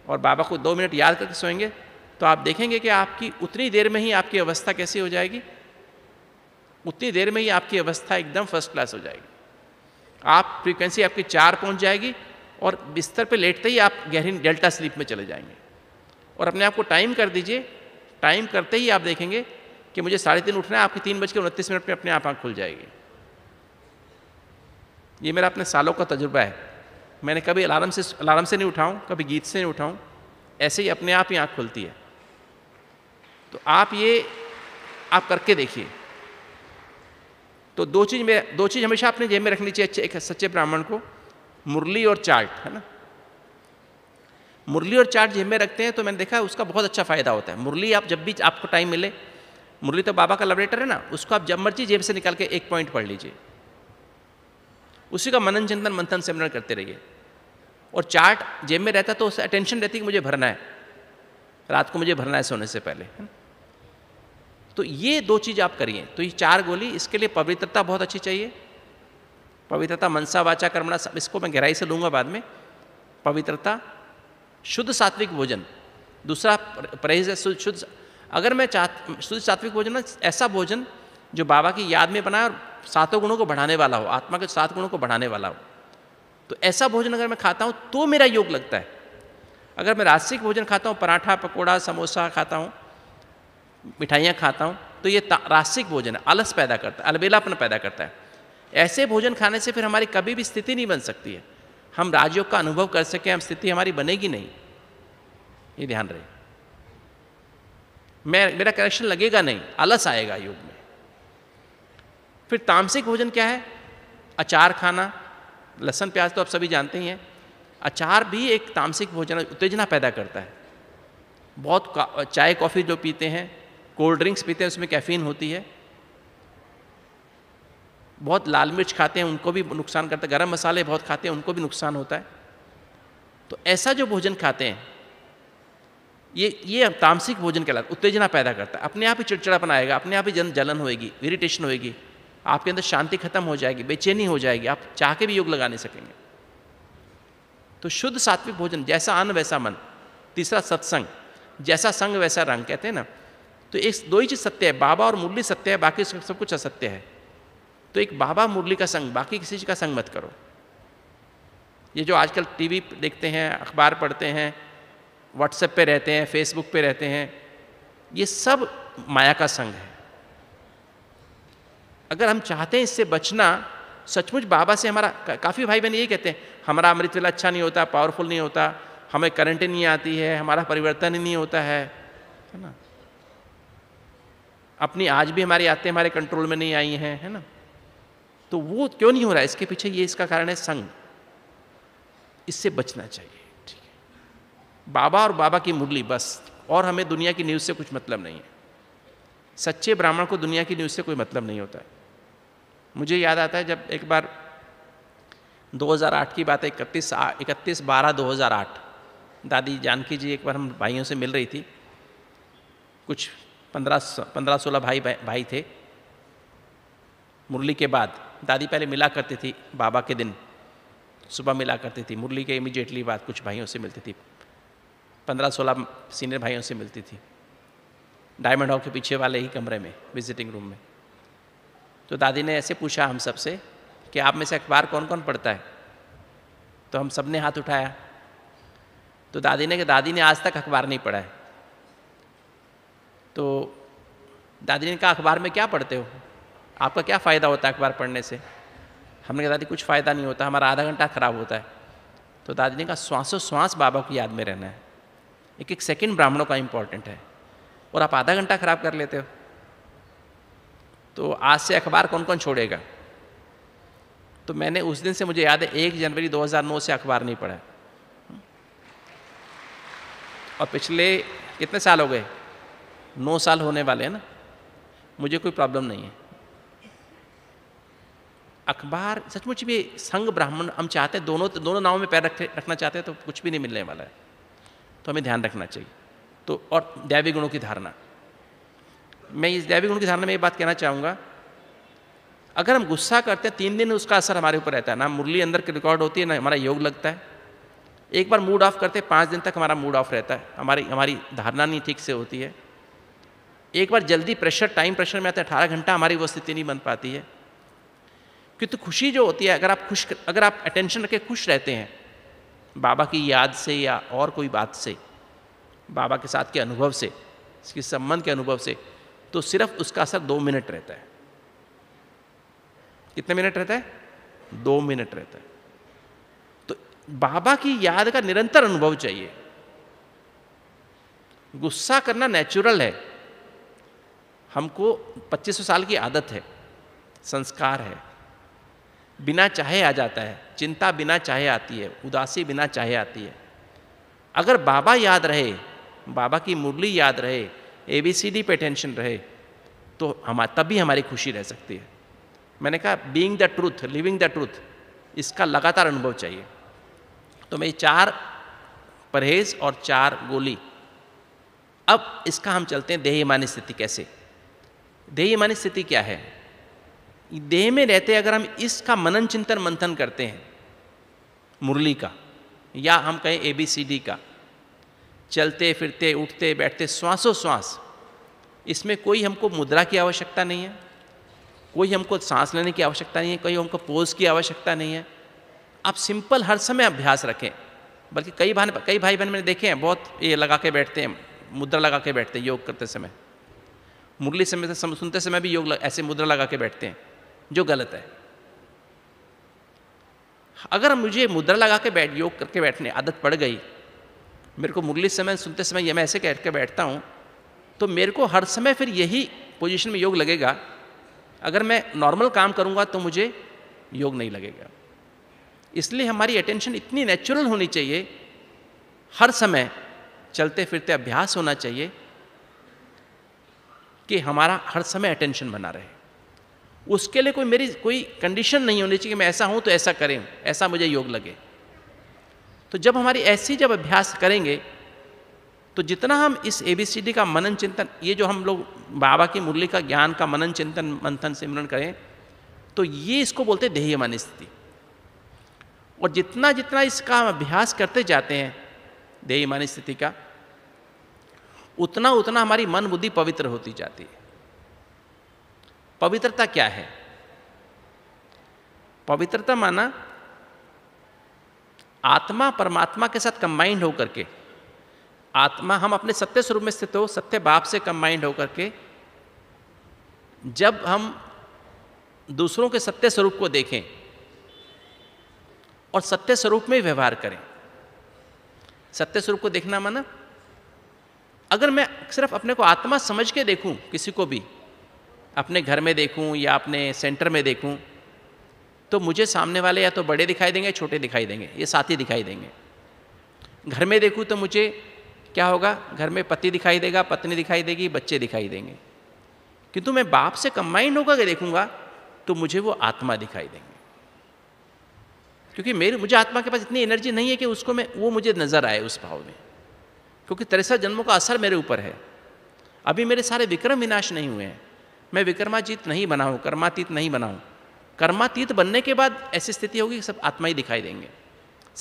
और बाबा को दो मिनट याद करके सोएंगे तो आप देखेंगे कि आपकी उतनी देर में ही आपकी अवस्था कैसी हो जाएगी उतनी देर में ही आपकी अवस्था एकदम फर्स्ट क्लास हो जाएगी आप फ्रीक्वेंसी आपकी चार पहुंच जाएगी और बिस्तर पे लेटते ही आप गहरी डेल्टा स्लीप में चले जाएंगे और अपने आप को टाइम कर दीजिए टाइम करते ही आप देखेंगे कि मुझे साढ़े तीन उठना है आपकी तीन बज के उनतीस मिनट में अपने आप आँख खुल जाएगी ये मेरा अपने सालों का तजुर्बा है मैंने कभी अलार्म से अलार्म से नहीं उठाऊँ कभी गीत से नहीं उठाऊँ ऐसे ही अपने आप ही आँख खुलती है तो आप ये आप करके देखिए तो दो चीज़ में दो चीज़ हमेशा अपने जेब में रखनी चाहिए एक सच्चे ब्राह्मण को मुरली और चाट है ना मुरली और चाट जेब में रखते हैं तो मैंने देखा उसका बहुत अच्छा फ़ायदा होता है मुरली आप जब भी आपको टाइम मिले मुरली तो बाबा का लबरेटर है ना उसको आप जब मर्जी जेब से निकाल के एक पॉइंट पढ़ लीजिए उसी का मनन चिंतन मंथन सिमरन करते रहिए और चार्ट जेब में रहता तो उससे अटेंशन रहती कि मुझे भरना है रात को मुझे भरना है सोने से पहले है ना तो ये दो चीज़ आप करिए तो ये चार गोली इसके लिए पवित्रता बहुत अच्छी चाहिए पवित्रता मनसा वाचा कर्मणा सब इसको मैं गहराई से लूँगा बाद में पवित्रता शुद्ध सात्विक भोजन दूसरा परहेज है शुद्ध अगर मैं चाह शुद्ध सात्विक भोजन ना ऐसा भोजन जो बाबा की याद में बनाए और सातों गुणों को बढ़ाने वाला हो आत्मा के सात गुणों को बढ़ाने वाला हो तो ऐसा भोजन अगर मैं खाता हूँ तो मेरा योग लगता है अगर मैं रास्तिक भोजन खाता हूँ पराठा पकौड़ा समोसा खाता हूँ मिठाइयाँ खाता हूँ तो ये रासिक भोजन है आलस पैदा करता है अलबेलापन पैदा करता है ऐसे भोजन खाने से फिर हमारी कभी भी स्थिति नहीं बन सकती है हम राजयोग का अनुभव कर सकें हम स्थिति हमारी बनेगी नहीं ये ध्यान रहे मैं मेरा करेक्शन लगेगा नहीं आलस आएगा योग में फिर तामसिक भोजन क्या है अचार खाना लहसन प्याज तो आप सभी जानते ही हैं अचार भी एक तामसिक भोजन उत्तेजना पैदा करता है बहुत चाय कॉफ़ी जो पीते हैं कोल्ड ड्रिंक्स पीते हैं उसमें कैफीन होती है बहुत लाल मिर्च खाते हैं उनको भी नुकसान करता है गर्म मसाले बहुत खाते हैं उनको भी नुकसान होता है तो ऐसा जो भोजन खाते हैं ये ये तामसिक भोजन कहलाता उत्तेजना पैदा करता है अपने आप ही चिड़चिड़ापन आएगा अपने आप ही जन जलन होएगी इरिटेशन होएगी आपके अंदर शांति खत्म हो जाएगी बेचैनी हो जाएगी आप चाह के भी योग लगा नहीं सकेंगे तो शुद्ध सात्विक भोजन जैसा अन्न वैसा मन तीसरा सत्संग जैसा संग वैसा रंग कहते हैं ना तो एक दो ही चीज़ सत्य है बाबा और मुरली सत्य है बाकी सब कुछ असत्य है तो एक बाबा मुरली का संग बाकी किसी चीज़ का संग मत करो ये जो आजकल टीवी देखते हैं अखबार पढ़ते हैं व्हाट्सएप पे रहते हैं फेसबुक पे रहते हैं ये सब माया का संग है अगर हम चाहते हैं इससे बचना सचमुच बाबा से हमारा काफ़ी भाई बहन यही कहते हैं हमारा अमृत वेला अच्छा नहीं होता पावरफुल नहीं होता हमें करंट नहीं आती है हमारा परिवर्तन नहीं होता है है ना अपनी आज भी हमारी आते हमारे कंट्रोल में नहीं आई हैं है ना तो वो क्यों नहीं हो रहा है इसके पीछे ये इसका कारण है संग इससे बचना चाहिए ठीक है बाबा और बाबा की मुरली बस और हमें दुनिया की न्यूज़ से कुछ मतलब नहीं है सच्चे ब्राह्मण को दुनिया की न्यूज़ से कोई मतलब नहीं होता है मुझे याद आता है जब एक बार 2008 की बात है इकतीस इकतीस बारह दो दादी जानकी जी एक बार हम भाइयों से मिल रही थी कुछ पंद्रह पंद्रह सोलह भाई भाई थे मुरली के बाद दादी पहले मिला करती थी बाबा के दिन सुबह मिला करती थी मुरली के इमीजिएटली बाद कुछ भाइयों से मिलती थी पंद्रह सोलह सीनियर भाइयों से मिलती थी डायमंड हॉक के पीछे वाले ही कमरे में विजिटिंग रूम में तो दादी ने ऐसे पूछा हम सबसे कि आप में से अखबार कौन कौन पढ़ता है तो हम सब ने हाथ उठाया तो दादी ने कि दादी ने आज तक अखबार नहीं पढ़ा है तो दादी ने कहा अखबार में क्या पढ़ते हो आपका क्या फ़ायदा होता है अखबार पढ़ने से हमने कहा दादी कुछ फ़ायदा नहीं होता हमारा आधा घंटा ख़राब होता है तो दादी ने कहा श्वासो तो श्वास बाबा को याद में रहना है एक एक सेकंड ब्राह्मणों का इम्पॉर्टेंट है और आप आधा घंटा ख़राब कर लेते हो तो आज से अखबार कौन कौन छोड़ेगा तो मैंने उस दिन से मुझे याद है एक जनवरी 2009 से अखबार नहीं पढ़ा और पिछले कितने साल हो गए नौ साल होने वाले हैं ना मुझे कोई प्रॉब्लम नहीं है अखबार सचमुच भी संघ ब्राह्मण हम चाहते हैं दोनों दोनों नावों में पैर रख रखना चाहते हैं तो कुछ भी नहीं मिलने वाला है तो हमें ध्यान रखना चाहिए तो और दैवी गुणों की धारणा मैं इस दैवी गुणों की धारणा में ये बात कहना चाहूँगा अगर हम गुस्सा करते हैं तीन दिन उसका असर हमारे ऊपर रहता है ना मुरली अंदर की रिकॉर्ड होती है ना हमारा योग लगता है एक बार मूड ऑफ करते हैं पाँच दिन तक हमारा मूड ऑफ रहता है हमारी हमारी धारणा नहीं ठीक से होती है एक बार जल्दी प्रेशर टाइम प्रेशर में आते है अठारह घंटा हमारी वो स्थिति नहीं बन पाती है क्योंकि तो खुशी जो होती है अगर आप खुश अगर आप अटेंशन रखे खुश रहते हैं बाबा की याद से या और कोई बात से बाबा के साथ के अनुभव से इसके संबंध के अनुभव से तो सिर्फ उसका असर दो मिनट रहता है कितने मिनट रहता है दो मिनट रहता है तो बाबा की याद का निरंतर अनुभव चाहिए गुस्सा करना नेचुरल है हमको 2500 साल की आदत है संस्कार है बिना चाहे आ जाता है चिंता बिना चाहे आती है उदासी बिना चाहे आती है अगर बाबा याद रहे बाबा की मुरली याद रहे ए बी सी डी पे टेंशन रहे तो हम तब भी हमारी खुशी रह सकती है मैंने कहा being the truth living the truth इसका लगातार अनुभव चाहिए तो मैं चार परहेज और चार गोली अब इसका हम चलते हैं देही मानी स्थिति कैसे देह मानी स्थिति क्या है देह में रहते अगर हम इसका मनन चिंतन मंथन करते हैं मुरली का या हम कहें ए बी सी डी का चलते फिरते उठते बैठते श्वासो श्वास इसमें कोई हमको मुद्रा की आवश्यकता नहीं है कोई हमको सांस लेने की आवश्यकता नहीं है कोई हमको पोज की आवश्यकता नहीं है आप सिंपल हर समय अभ्यास रखें बल्कि कई भाई कई भाई बहन मैंने देखे हैं बहुत ये लगा के बैठते हैं मुद्रा लगा के बैठते हैं योग करते समय मुरली समय से सुनते समय भी योग ऐसे मुद्रा लगा के बैठते हैं जो गलत है अगर मुझे मुद्रा लगा के बैठ योग करके बैठने आदत पड़ गई मेरे को मुरली समय सुनते समय यह मैं ऐसे कह के बैठता हूँ तो मेरे को हर समय फिर यही पोजीशन में योग लगेगा अगर मैं नॉर्मल काम करूँगा तो मुझे योग नहीं लगेगा इसलिए हमारी अटेंशन इतनी नेचुरल होनी चाहिए हर समय चलते फिरते अभ्यास होना चाहिए कि हमारा हर समय अटेंशन बना रहे उसके लिए कोई मेरी कोई कंडीशन नहीं होनी चाहिए कि मैं ऐसा हूँ तो ऐसा करें ऐसा मुझे योग लगे तो जब हमारी ऐसी जब अभ्यास करेंगे तो जितना हम इस ए का मनन चिंतन ये जो हम लोग बाबा की मुरली का ज्ञान का मनन चिंतन मंथन सिमरन करें तो ये इसको बोलते हैं मान स्थिति और जितना जितना इसका हम अभ्यास करते जाते हैं देही स्थिति का उतना उतना हमारी मन बुद्धि पवित्र होती जाती है पवित्रता क्या है पवित्रता माना आत्मा परमात्मा के साथ कंबाइंड होकर के आत्मा हम अपने सत्य स्वरूप में स्थित हो सत्य बाप से कंबाइंड होकर के जब हम दूसरों के सत्य स्वरूप को देखें और सत्य स्वरूप में व्यवहार करें सत्य स्वरूप को देखना माना अगर मैं सिर्फ अपने को आत्मा समझ के देखूं किसी को भी अपने घर में देखूं या अपने सेंटर में देखूं तो मुझे सामने वाले या तो बड़े दिखाई देंगे छोटे दिखाई देंगे ये साथी दिखाई देंगे घर में देखूं तो मुझे क्या होगा घर में पति दिखाई देगा पत्नी दिखाई देगी बच्चे दिखाई देंगे किंतु मैं बाप से कंबाइंड होकर देखूंगा तो मुझे वो आत्मा दिखाई देंगे क्योंकि मेरे मुझे आत्मा के पास इतनी एनर्जी नहीं है कि उसको मैं वो मुझे नज़र आए उस भाव में क्योंकि तिरसठ जन्मों का असर मेरे ऊपर है अभी मेरे सारे विक्रम विनाश नहीं हुए हैं मैं विक्रमाजीत नहीं बना हूँ कर्मातीत नहीं बना हूँ कर्मातीत बनने के बाद ऐसी स्थिति होगी कि सब आत्मा ही दिखाई देंगे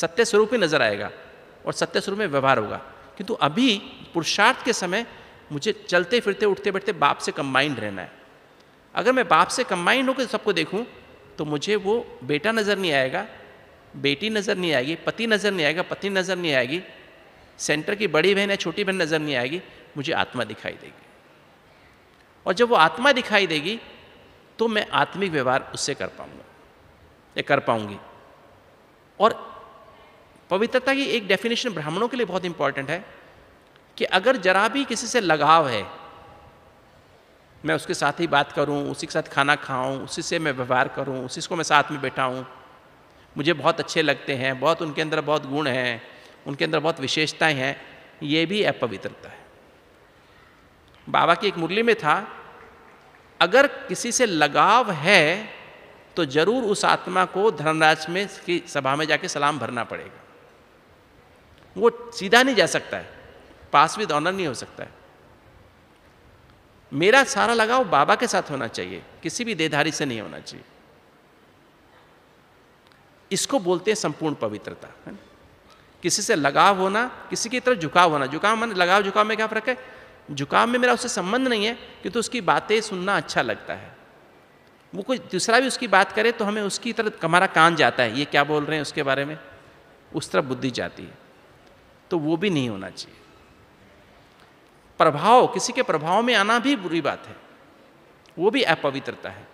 सत्य स्वरूप ही नजर आएगा और सत्य स्वरूप में व्यवहार होगा किंतु अभी पुरुषार्थ के समय मुझे चलते फिरते उठते बैठते बाप से कंबाइंड रहना है अगर मैं बाप से कंबाइंड होकर सबको देखूँ तो मुझे वो बेटा नज़र नहीं आएगा बेटी नज़र नहीं आएगी पति नज़र नहीं आएगा पत्नी नज़र नहीं आएगी सेंटर की बड़ी बहन या छोटी बहन नज़र नहीं आएगी मुझे आत्मा दिखाई देगी और जब वो आत्मा दिखाई देगी तो मैं आत्मिक व्यवहार उससे कर पाऊंगा या कर पाऊंगी और पवित्रता की एक डेफिनेशन ब्राह्मणों के लिए बहुत इंपॉर्टेंट है कि अगर जरा भी किसी से लगाव है मैं उसके साथ ही बात करूं उसी के साथ खाना खाऊं उसी से मैं व्यवहार करूं उसी को मैं साथ में बैठाऊं मुझे बहुत अच्छे लगते हैं बहुत उनके अंदर बहुत गुण हैं उनके अंदर बहुत विशेषताएं हैं ये भी अपवित्रता है बाबा की एक मुरली में था अगर किसी से लगाव है तो जरूर उस आत्मा को धर्मराज में की सभा में जाके सलाम भरना पड़ेगा वो सीधा नहीं जा सकता है पास विद ऑनर नहीं हो सकता है मेरा सारा लगाव बाबा के साथ होना चाहिए किसी भी देधारी से नहीं होना चाहिए इसको बोलते हैं संपूर्ण पवित्रता है ना किसी से लगाव होना किसी की तरफ झुकाव होना झुकाव मन लगाव झुकाव में क्या फ़र्क है झुकाव में मेरा उससे संबंध नहीं है कि तो उसकी बातें सुनना अच्छा लगता है वो कोई दूसरा भी उसकी बात करे तो हमें उसकी तरफ हमारा कान जाता है ये क्या बोल रहे हैं उसके बारे में उस तरफ बुद्धि जाती है तो वो भी नहीं होना चाहिए प्रभाव किसी के प्रभाव में आना भी बुरी बात है वो भी अपवित्रता है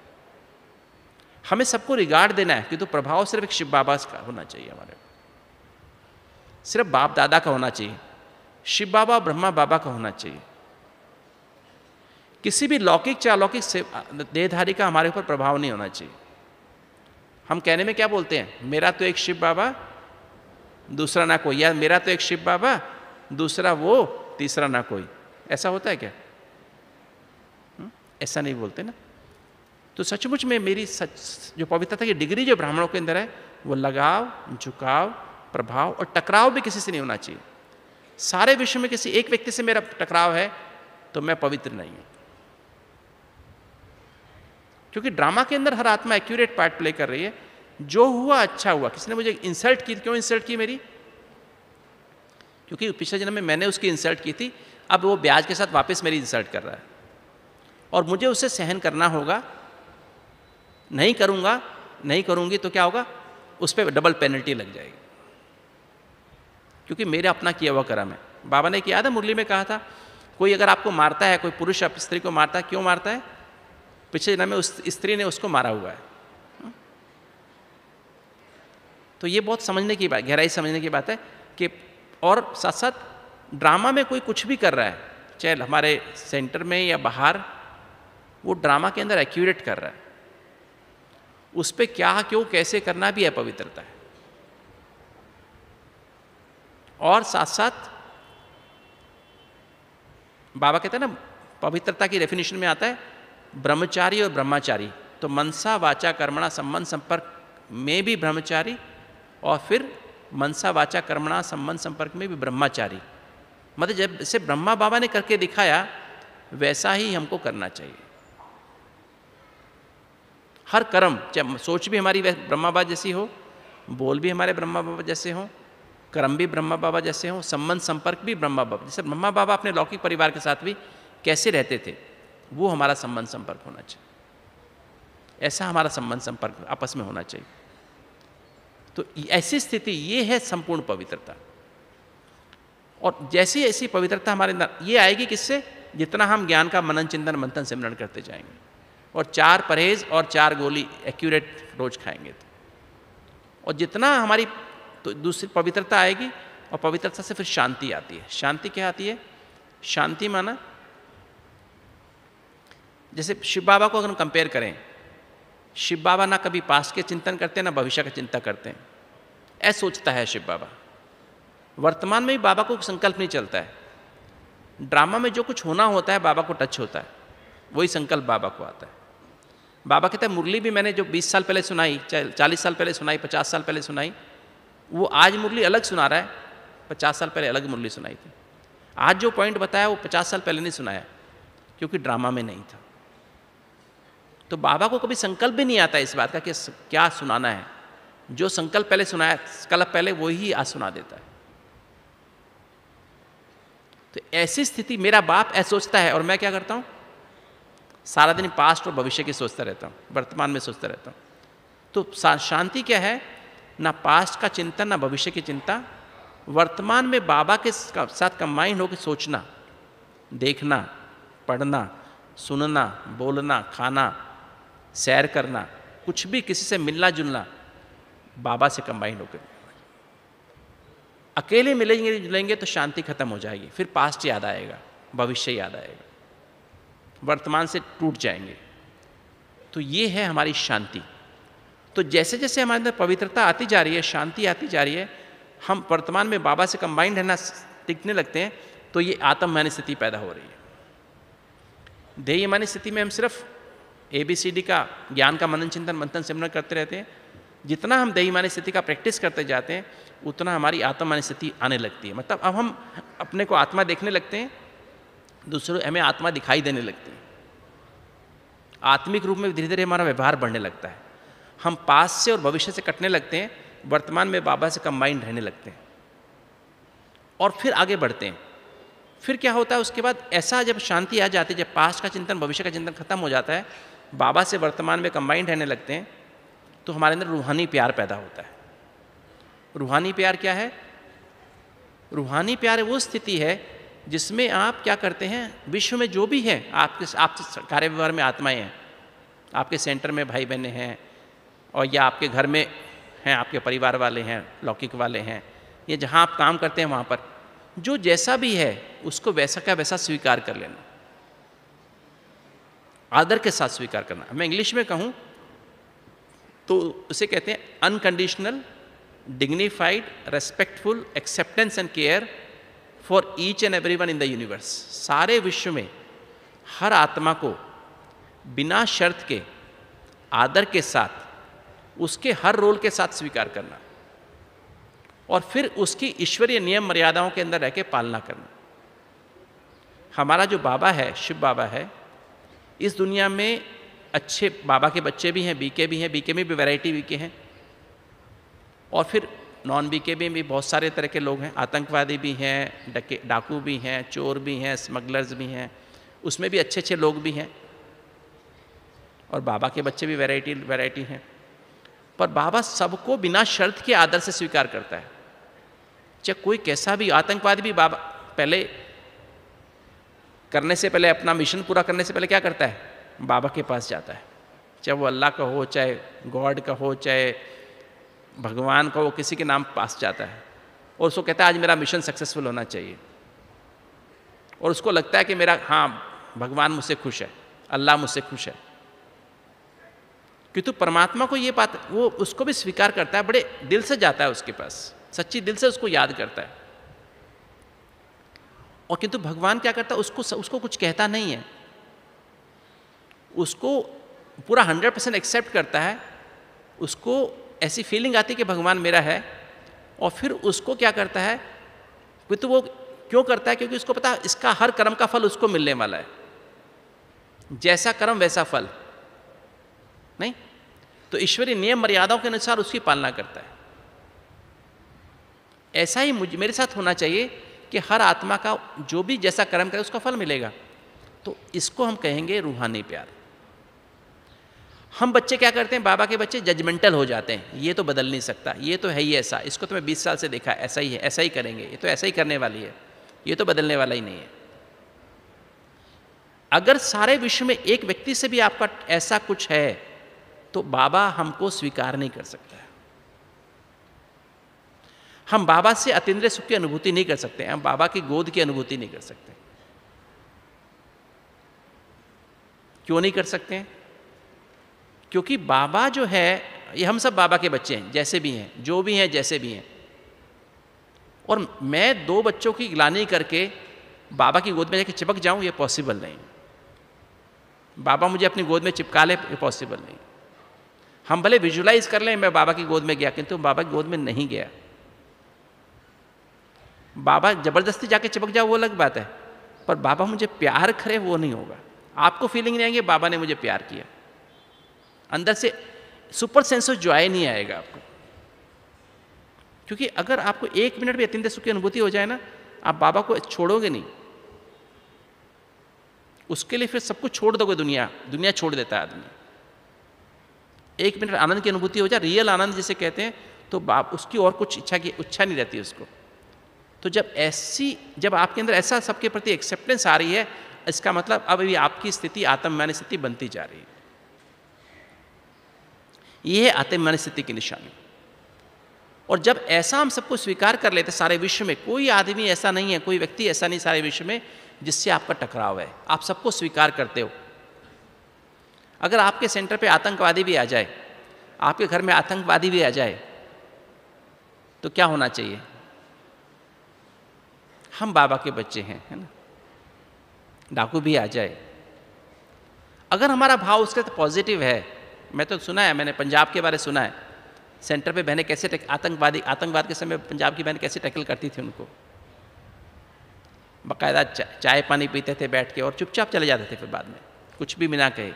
हमें सबको रिगार्ड देना है कि तो प्रभाव सिर्फ एक शिव बाबा का होना चाहिए हमारे सिर्फ बाप दादा का होना चाहिए शिव बाबा ब्रह्मा बाबा का होना चाहिए किसी भी लौकिक चालौकिक से देहधारी का हमारे ऊपर प्रभाव नहीं होना चाहिए हम कहने में क्या बोलते हैं मेरा तो एक शिव बाबा दूसरा ना कोई या मेरा तो एक शिव बाबा दूसरा वो तीसरा ना कोई ऐसा होता है क्या हम्म? ऐसा नहीं बोलते ना तो सचमुच में मेरी सच जो पवित्रता की डिग्री जो ब्राह्मणों के अंदर है वो लगाव झुकाव प्रभाव और टकराव भी किसी से नहीं होना चाहिए सारे विश्व में किसी एक व्यक्ति से मेरा टकराव है तो मैं पवित्र नहीं हूं क्योंकि ड्रामा के अंदर हर आत्मा एक्यूरेट पार्ट प्ले कर रही है जो हुआ अच्छा हुआ किसी ने मुझे इंसल्ट की क्यों इंसल्ट की मेरी क्योंकि पिछले जन्म में मैंने उसकी इंसल्ट की थी अब वो ब्याज के साथ वापस मेरी इंसल्ट कर रहा है और मुझे उसे सहन करना होगा नहीं करूंगा नहीं करूंगी तो क्या होगा उस पर डबल पेनल्टी लग जाएगी क्योंकि मेरा अपना किया हुआ कर्म है बाबा ने किया था मुरली में कहा था कोई अगर आपको मारता है कोई पुरुष आप स्त्री को मारता है क्यों मारता है पिछले जन्म में उस स्त्री ने उसको मारा हुआ है हम्म। तो ये बहुत समझने की बात गहराई समझने की बात है कि और साथ साथ ड्रामा में कोई कुछ भी कर रहा है चाहे हमारे सेंटर में या बाहर वो ड्रामा के अंदर एक्यूरेट कर रहा है उस पर क्या क्यों कैसे करना भी है पवित्रता है और साथ साथ बाबा कहते हैं ना पवित्रता की डेफिनेशन में आता है ब्रह्मचारी और ब्रह्मचारी तो मनसा वाचा कर्मणा संबंध संपर्क में भी ब्रह्मचारी और फिर मनसा वाचा कर्मणा संबंध संपर्क में भी ब्रह्माचारी मतलब जब से ब्रह्मा बाबा ने करके दिखाया वैसा ही हमको करना चाहिए हर कर्म चाहे सोच भी हमारी ब्रह्मा बाबा जैसी हो बोल भी हमारे ब्रह्मा बाबा जैसे हों कर्म भी ब्रह्मा बाबा जैसे हों संबंध संपर्क भी ब्रह्मा बाबा जैसे ब्रह्मा बाबा अपने लौकिक परिवार के साथ भी कैसे रहते थे वो हमारा संबंध संपर्क होना चाहिए ऐसा हमारा संबंध संपर्क आपस में होना चाहिए तो ऐसी स्थिति ये है संपूर्ण पवित्रता और जैसी ऐसी पवित्रता हमारे अंदर ये आएगी किससे जितना हम ज्ञान का मनन चिंतन मंथन सिमरण करते जाएंगे और चार परहेज और चार गोली एक्यूरेट रोज खाएंगे तो और जितना हमारी तो दूसरी पवित्रता आएगी और पवित्रता से फिर शांति आती है शांति क्या आती है शांति माना जैसे शिव बाबा को अगर हम कंपेयर करें शिव बाबा ना कभी पास के चिंतन करते हैं ना भविष्य का चिंता करते हैं ऐसा सोचता है शिव बाबा वर्तमान में भी बाबा को संकल्प नहीं चलता है ड्रामा में जो कुछ होना होता है बाबा को टच होता है वही संकल्प बाबा को आता है बाबा कहते हैं मुरली भी मैंने जो 20 साल पहले सुनाई चालीस साल पहले सुनाई 50 साल पहले सुनाई वो आज मुरली अलग सुना रहा है पचास साल पहले अलग मुरली सुनाई थी आज जो पॉइंट बताया वो पचास साल पहले नहीं सुनाया क्योंकि ड्रामा में नहीं था तो बाबा को कभी संकल्प भी नहीं आता इस बात का कि क्या सुनाना है जो संकल्प पहले सुनाया कल्प पहले वो ही आज सुना देता है तो ऐसी स्थिति मेरा बाप ऐसा सोचता है और मैं क्या करता हूँ सारा दिन पास्ट और भविष्य की सोचता रहता हूँ वर्तमान में सोचता रहता हूँ तो शांति क्या है ना पास्ट का चिंता ना भविष्य की चिंता वर्तमान में बाबा के साथ कंबाइंड होकर सोचना देखना पढ़ना सुनना बोलना खाना सैर करना कुछ भी किसी से मिलना जुलना बाबा से कंबाइंड होकर अकेले मिलेंगे जुलेंगे तो शांति खत्म हो जाएगी फिर पास्ट याद आएगा भविष्य याद आएगा वर्तमान से टूट जाएंगे तो ये है हमारी शांति तो जैसे जैसे हमारे अंदर पवित्रता आती जा रही है शांति आती जा रही है हम वर्तमान में बाबा से कंबाइंड रहना टिकने लगते हैं तो ये आत्म मान्य स्थिति पैदा हो रही है ध्येय मान्य स्थिति में हम सिर्फ ए बी सी डी का ज्ञान का मनन चिंतन मंथन सिमरन करते रहते हैं जितना हम देही मान्य स्थिति का प्रैक्टिस करते जाते हैं उतना हमारी आत्म मान्य स्थिति आने लगती है मतलब अब हम अपने को आत्मा देखने लगते हैं दूसरों हमें आत्मा दिखाई देने लगती है आत्मिक रूप में धीरे धीरे हमारा व्यवहार बढ़ने लगता है हम पास से और भविष्य से कटने लगते हैं वर्तमान में बाबा से कंबाइंड रहने लगते हैं और फिर आगे बढ़ते हैं फिर क्या होता है उसके बाद ऐसा जब शांति आ जाती है जब पास्ट का चिंतन भविष्य का चिंतन खत्म हो जाता है बाबा से वर्तमान में कंबाइंड रहने लगते हैं तो हमारे अंदर रूहानी प्यार पैदा होता है रूहानी प्यार क्या है रूहानी प्यार वो स्थिति है जिसमें आप क्या करते हैं विश्व में जो भी है आपके आपसे कार्य व्यवहार में आत्माएं हैं आपके सेंटर में भाई बहने हैं और या आपके घर में हैं आपके परिवार वाले हैं लौकिक वाले हैं ये जहाँ आप काम करते हैं वहाँ पर जो जैसा भी है उसको वैसा का वैसा स्वीकार कर लेना आदर के साथ स्वीकार करना मैं इंग्लिश में कहूँ तो उसे कहते हैं unconditional dignified respectful acceptance and care for each and every one in the universe सारे विश्व में हर आत्मा को बिना शर्त के आदर के साथ उसके हर रोल के साथ स्वीकार करना और फिर उसकी ईश्वरीय नियम मर्यादाओं के अंदर रह के पालना करना हमारा जो बाबा है शिव बाबा है इस दुनिया में अच्छे बाबा के बच्चे भी हैं बीके भी हैं बीके में भी वैरायटी बीके हैं और फिर नॉन बीके में भी बहुत सारे तरह के लोग हैं आतंकवादी भी हैं डके डाकू भी हैं चोर भी हैं स्मगलर्स भी हैं उसमें भी अच्छे अच्छे लोग भी हैं और बाबा के बच्चे भी वैरायटी वैरायटी हैं पर बाबा सबको बिना शर्त के आदर से स्वीकार करता है चाहे कोई कैसा भी आतंकवाद भी बाबा पहले करने से पहले अपना मिशन पूरा करने से पहले क्या करता है बाबा के पास जाता है चाहे वो अल्लाह का हो चाहे गॉड का हो चाहे भगवान का हो किसी के नाम पास जाता है और उसको कहता है आज मेरा मिशन सक्सेसफुल होना चाहिए और उसको लगता है कि मेरा हाँ भगवान मुझसे खुश है अल्लाह मुझसे खुश है किंतु तो परमात्मा को ये बात वो उसको भी स्वीकार करता है बड़े दिल से जाता है उसके पास सच्ची दिल से उसको याद करता है और किंतु भगवान क्या करता है उसको उसको कुछ कहता नहीं है उसको पूरा हंड्रेड परसेंट एक्सेप्ट करता है उसको ऐसी फीलिंग आती है कि भगवान मेरा है और फिर उसको क्या करता है किंतु तो वो क्यों करता है क्योंकि उसको पता इसका हर कर्म का फल उसको मिलने वाला है जैसा कर्म वैसा फल नहीं तो ईश्वरीय नियम मर्यादाओं के अनुसार उसकी पालना करता है ऐसा ही मुझे मेरे साथ होना चाहिए कि हर आत्मा का जो भी जैसा कर्म करे उसका फल मिलेगा तो इसको हम कहेंगे रूहानी प्यार हम बच्चे क्या करते हैं बाबा के बच्चे जजमेंटल हो जाते हैं ये तो बदल नहीं सकता ये तो है ही ऐसा इसको तो मैं बीस साल से देखा ऐसा ही है ऐसा ही करेंगे ये तो ऐसा ही करने वाली है ये तो बदलने वाला ही नहीं है अगर सारे विश्व में एक व्यक्ति से भी आपका ऐसा कुछ है तो बाबा हमको स्वीकार नहीं कर सकता हम बाबा से अतेंद्र सुख की अनुभूति नहीं कर सकते हम बाबा की गोद की अनुभूति नहीं कर सकते क्यों नहीं कर सकते हैं? क्योंकि बाबा जो है ये हम सब बाबा के बच्चे हैं जैसे भी हैं जो भी हैं जैसे भी हैं और मैं दो बच्चों की गिलानी करके बाबा की गोद में जाके चिपक जाऊं ये पॉसिबल नहीं बाबा मुझे अपनी गोद में चिपका ले ये पॉसिबल नहीं हम भले विजुलाइज कर लें मैं बाबा की गोद में गया किंतु बाबा की गोद में नहीं गया बाबा जबरदस्ती जाके चिपक जाओ वो अलग बात है पर बाबा मुझे प्यार करे वो नहीं होगा आपको फीलिंग नहीं आएगी बाबा ने मुझे प्यार किया अंदर से सुपर सेंस ऑफ जॉय नहीं आएगा आपको क्योंकि अगर आपको एक मिनट भी अत्यंत सुख की अनुभूति हो जाए ना आप बाबा को छोड़ोगे नहीं उसके लिए फिर सब कुछ छोड़ दोगे दुनिया दुनिया छोड़ देता है आदमी एक मिनट आनंद की अनुभूति हो जाए रियल आनंद जिसे कहते हैं तो बाप उसकी और कुछ इच्छा की इच्छा नहीं रहती उसको तो जब ऐसी जब आपके अंदर ऐसा सबके प्रति एक्सेप्टेंस आ रही है इसका मतलब अब ये आपकी स्थिति आत्मान स्थिति बनती जा रही है ये है आत्ममान स्थिति की निशानी और जब ऐसा हम सबको स्वीकार कर लेते सारे विश्व में कोई आदमी ऐसा नहीं है कोई व्यक्ति ऐसा नहीं सारे विश्व में जिससे आपका टकराव है आप सबको स्वीकार करते हो अगर आपके सेंटर पे आतंकवादी भी आ जाए आपके घर में आतंकवादी भी आ जाए तो क्या होना चाहिए हम बाबा के बच्चे हैं है ना डाकू भी आ जाए अगर हमारा भाव उसके तो पॉजिटिव है मैं तो सुना है मैंने पंजाब के बारे सुना है सेंटर पे बहनें कैसे आतंकवादी आतंकवाद के समय पंजाब की बहनें कैसे टैकल करती थी उनको बाकायदा चाय पानी पीते थे बैठ के और चुपचाप चले जाते थे फिर बाद में कुछ भी बिना कहे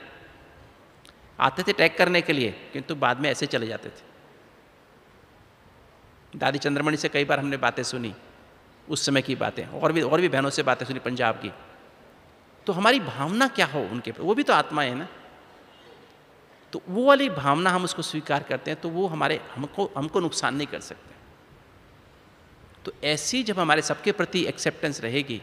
आते थे टैग करने के लिए किंतु बाद में ऐसे चले जाते थे दादी चंद्रमणि से कई बार हमने बातें सुनी उस समय की बातें और भी और भी बहनों से बातें सुनी पंजाब की तो हमारी भावना क्या हो उनके पर वो भी तो आत्मा है ना तो वो वाली भावना हम उसको स्वीकार करते हैं तो वो हमारे हमको हमको नुकसान नहीं कर सकते तो ऐसी जब हमारे सबके प्रति एक्सेप्टेंस रहेगी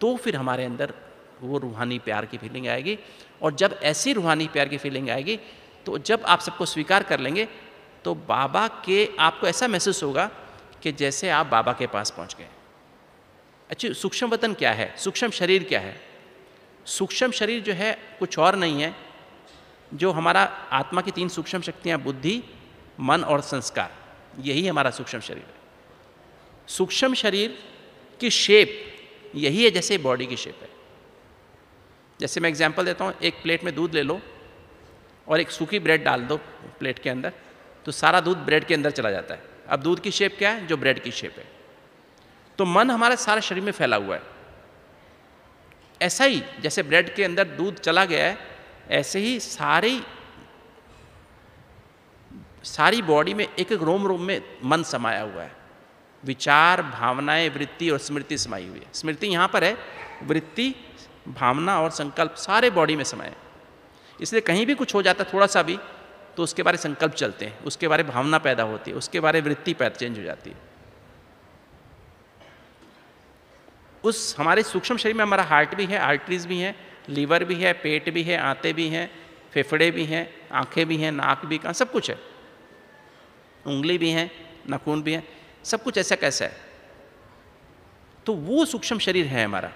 तो फिर हमारे अंदर वो रूहानी प्यार की फीलिंग आएगी और जब ऐसी रूहानी प्यार की फीलिंग आएगी तो जब आप सबको स्वीकार कर लेंगे तो बाबा के आपको ऐसा महसूस होगा कि जैसे आप बाबा के पास पहुंच गए अच्छी सूक्ष्म वतन क्या है सूक्ष्म शरीर क्या है सूक्ष्म शरीर जो है कुछ और नहीं है जो हमारा आत्मा की तीन सूक्ष्म शक्तियाँ बुद्धि मन और संस्कार यही हमारा सूक्ष्म शरीर है सूक्ष्म शरीर की शेप यही है जैसे बॉडी की शेप है जैसे मैं एग्जांपल देता हूँ एक प्लेट में दूध ले लो और एक सूखी ब्रेड डाल दो प्लेट के अंदर तो सारा दूध ब्रेड के अंदर चला जाता है अब दूध की शेप क्या है जो ब्रेड की शेप है तो मन हमारे सारे शरीर में फैला हुआ है ऐसा ही जैसे ब्रेड के अंदर दूध चला गया है ऐसे ही सारी सारी बॉडी में एक एक रोम रोम में मन समाया हुआ है विचार भावनाएं वृत्ति और स्मृति समाई हुई है स्मृति यहाँ पर है वृत्ति भावना और संकल्प सारे बॉडी में समय है इसलिए कहीं भी कुछ हो जाता थोड़ा सा भी तो उसके बारे संकल्प चलते हैं उसके बारे भावना पैदा होती है उसके बारे वृत्ति पैदा चेंज हो जाती है उस हमारे सूक्ष्म शरीर में हमारा हार्ट भी है आर्टरीज भी हैं लीवर भी है पेट भी है आते भी हैं फेफड़े भी हैं आंखें भी हैं नाक भी कहाँ सब कुछ है उंगली भी हैं नाखून भी हैं सब कुछ ऐसा कैसा है तो वो सूक्ष्म शरीर है हमारा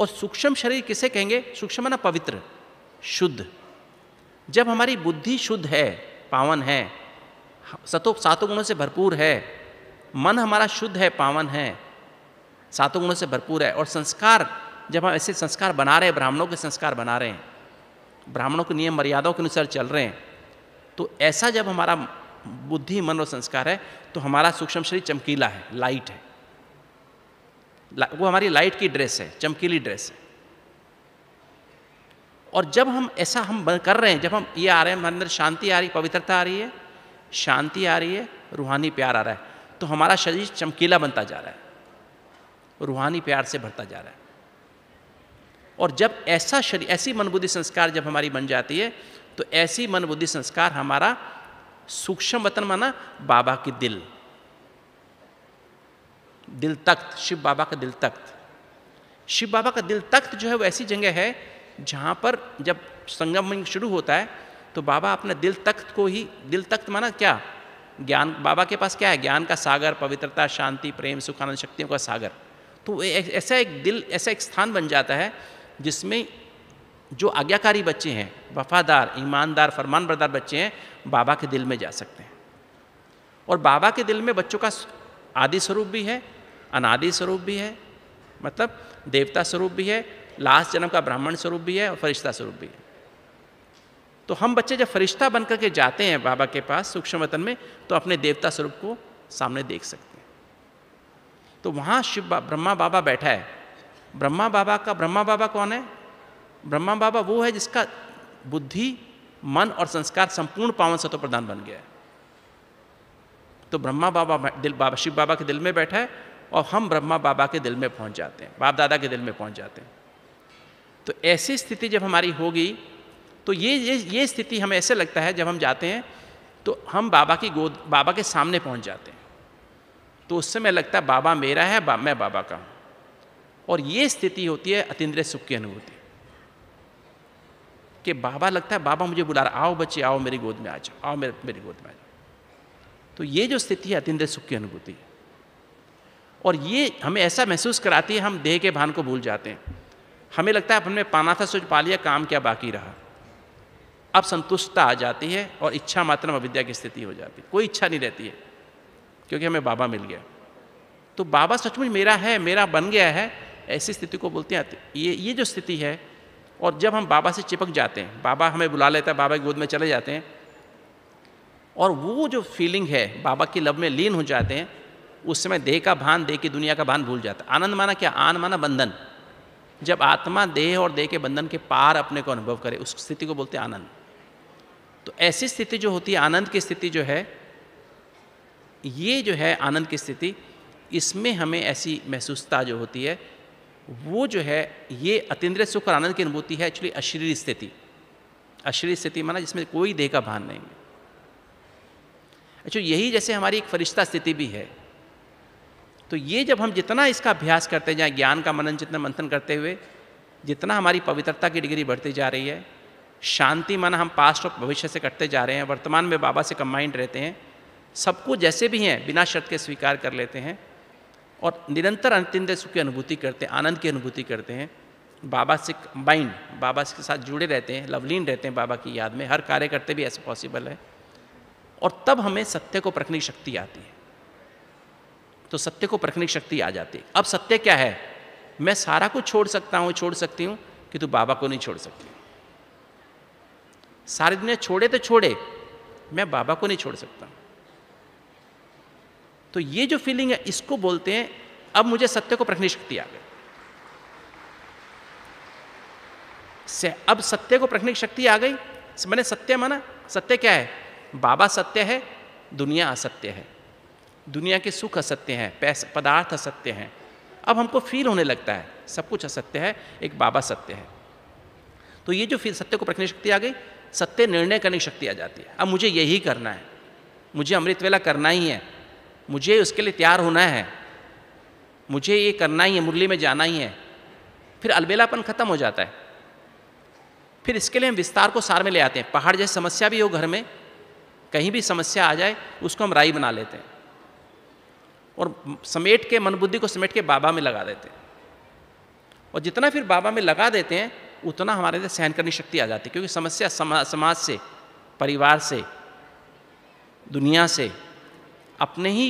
और सूक्ष्म शरीर किसे कहेंगे सूक्ष्म ना पवित्र शुद्ध जब हमारी बुद्धि शुद्ध है पावन है सतो सातों गुणों से भरपूर है मन हमारा शुद्ध है पावन है सातों गुणों से भरपूर है और संस्कार जब हम ऐसे संस्कार बना रहे हैं ब्राह्मणों के संस्कार बना रहे हैं ब्राह्मणों के नियम मर्यादाओं के अनुसार चल रहे हैं तो ऐसा जब हमारा बुद्धि मन और संस्कार है तो हमारा सूक्ष्म शरीर चमकीला है लाइट है वो हमारी लाइट की ड्रेस है चमकीली ड्रेस है और जब हम ऐसा हम कर रहे हैं जब हम ये आ रहे हैं हमारे अंदर शांति आ रही पवित्रता आ रही है शांति आ रही है रूहानी प्यार आ रहा है तो हमारा शरीर चमकीला बनता जा रहा है रूहानी प्यार से भरता जा रहा है और जब ऐसा शरीर ऐसी मनबुद्धि संस्कार जब हमारी बन जाती है तो ऐसी मनबुद्धि संस्कार हमारा सूक्ष्म वतन माना बाबा की दिल दिल तख्त शिव बाबा का दिल तख्त शिव बाबा का दिल तख्त जो है वो ऐसी जगह है जहाँ पर जब संगम शुरू होता है तो बाबा अपने दिल तख्त को ही दिल तख्त माना क्या ज्ञान बाबा के पास क्या है ज्ञान का सागर पवित्रता शांति प्रेम सुखानंद शक्तियों का सागर तो ऐसा एक दिल ऐसा एक स्थान बन जाता है जिसमें जो आज्ञाकारी बच्चे हैं वफादार ईमानदार फरमान बरदार बच्चे हैं बाबा के दिल में जा सकते हैं और बाबा के दिल में बच्चों का आदि स्वरूप भी है अनादि स्वरूप भी है मतलब देवता स्वरूप भी है लास्ट जन्म का ब्राह्मण स्वरूप भी है और फरिश्ता स्वरूप भी है तो हम बच्चे जब फरिश्ता बन करके जाते हैं बाबा के पास सूक्ष्म वतन में तो अपने देवता स्वरूप को सामने देख सकते हैं तो वहाँ शिव ब्रह्मा बाबा बैठा है ब्रह्मा बाबा का ब्रह्मा बाबा कौन है ब्रह्मा बाबा वो है जिसका बुद्धि मन और संस्कार संपूर्ण पावन सतो प्रदान बन गया है तो ब्रह्मा बाबा दिल बाबा शिव बाबा के दिल में बैठा है और हम ब्रह्मा बाबा के दिल में पहुंच जाते हैं बाप दादा के दिल में पहुंच जाते हैं तो ऐसी स्थिति जब हमारी होगी तो ये ये ये स्थिति हमें ऐसे लगता है जब हम जाते हैं तो हम बाबा की गोद बाबा के सामने पहुंच जाते हैं तो उस समय लगता है बाबा मेरा है बा, मैं बाबा का हूँ और ये स्थिति होती है अतिद्रिय सुख की अनुभूति कि बाबा लगता है बाबा मुझे बुला रहा आओ बच्चे आओ मेरी गोद में आ जाओ आओ मेरे मेरी गोद में आ जाओ तो ये जो स्थिति है अतिद्रिय सुख की अनुभूति और ये हमें ऐसा महसूस कराती है हम देह के भान को भूल जाते हैं हमें लगता है अपन में पाना था सोच पा लिया काम क्या बाकी रहा अब संतुष्टता आ जाती है और इच्छा मात्र अविद्या की स्थिति हो जाती है कोई इच्छा नहीं रहती है क्योंकि हमें बाबा मिल गया तो बाबा सचमुच मेरा है मेरा बन गया है ऐसी स्थिति को बोलते हैं ये ये जो स्थिति है और जब हम बाबा से चिपक जाते हैं बाबा हमें बुला लेता है बाबा की गोद में चले जाते हैं और वो जो फीलिंग है बाबा की लव में लीन हो जाते हैं उस समय देह का भान देह की दुनिया का भान भूल जाता आनंद माना क्या आन माना बंधन जब आत्मा देह और देह के बंधन के पार अपने को अनुभव करे उस स्थिति को बोलते आनंद तो ऐसी स्थिति जो होती है आनंद की स्थिति जो है ये जो है आनंद की स्थिति इसमें हमें ऐसी महसूसता जो होती है वो जो है ये अतिद्रिय सुख और आनंद की अनुभूति है एक्चुअली अशरीर स्थिति अशरीर स्थिति माना जिसमें कोई देह का भान नहीं है अच्छा यही जैसे हमारी एक फरिश्ता स्थिति भी है तो ये जब हम जितना इसका अभ्यास करते जाएं ज्ञान का मनन चिंतन मंथन करते हुए जितना हमारी पवित्रता की डिग्री बढ़ती जा रही है शांति मन हम पास्ट और भविष्य से कटते जा रहे हैं वर्तमान में बाबा से कम्बाइंड रहते हैं सबको जैसे भी हैं बिना शर्त के स्वीकार कर लेते हैं और निरंतर अंत्यंत सुख की अनुभूति करते हैं आनंद की अनुभूति करते हैं बाबा से कम्बाइंड बाबा के साथ जुड़े रहते हैं लवलीन रहते हैं बाबा की याद में हर कार्य करते भी ऐसे पॉसिबल है और तब हमें सत्य को प्रखनी की शक्ति आती है तो सत्य को परखने की शक्ति आ जाती अब सत्य क्या है मैं सारा कुछ छोड़ सकता हूँ छोड़ सकती हूँ कि तू बाबा को नहीं छोड़ सकती सारी दुनिया छोड़े तो छोड़े मैं बाबा को नहीं छोड़ सकता तो ये जो फीलिंग है इसको बोलते हैं अब मुझे सत्य को परखने शक्ति आ गई से अब सत्य को परखने की शक्ति आ गई मैंने सत्य माना सत्य क्या है बाबा सत्य है दुनिया असत्य है दुनिया के सुख असत्य हैं पैसा पदार्थ असत्य हैं अब हमको फील होने लगता है सब कुछ असत्य है एक बाबा सत्य है तो ये जो फिर सत्य को परखने शक्ति आ गई सत्य निर्णय करने की शक्ति आ जाती है अब मुझे यही करना है मुझे अमृत वेला करना ही है मुझे उसके लिए तैयार होना है मुझे ये करना ही है मुरली में जाना ही है फिर अलबेलापन खत्म हो जाता है फिर इसके लिए हम विस्तार को सार में ले आते हैं पहाड़ जैसी समस्या भी हो घर में कहीं भी समस्या आ जाए उसको हम राई बना लेते हैं और समेट के मन बुद्धि को समेट के बाबा में लगा देते हैं और जितना फिर बाबा में लगा देते हैं उतना हमारे अंदर सहन करने शक्ति आ जाती है क्योंकि समस्या समा, समाज से परिवार से दुनिया से अपने ही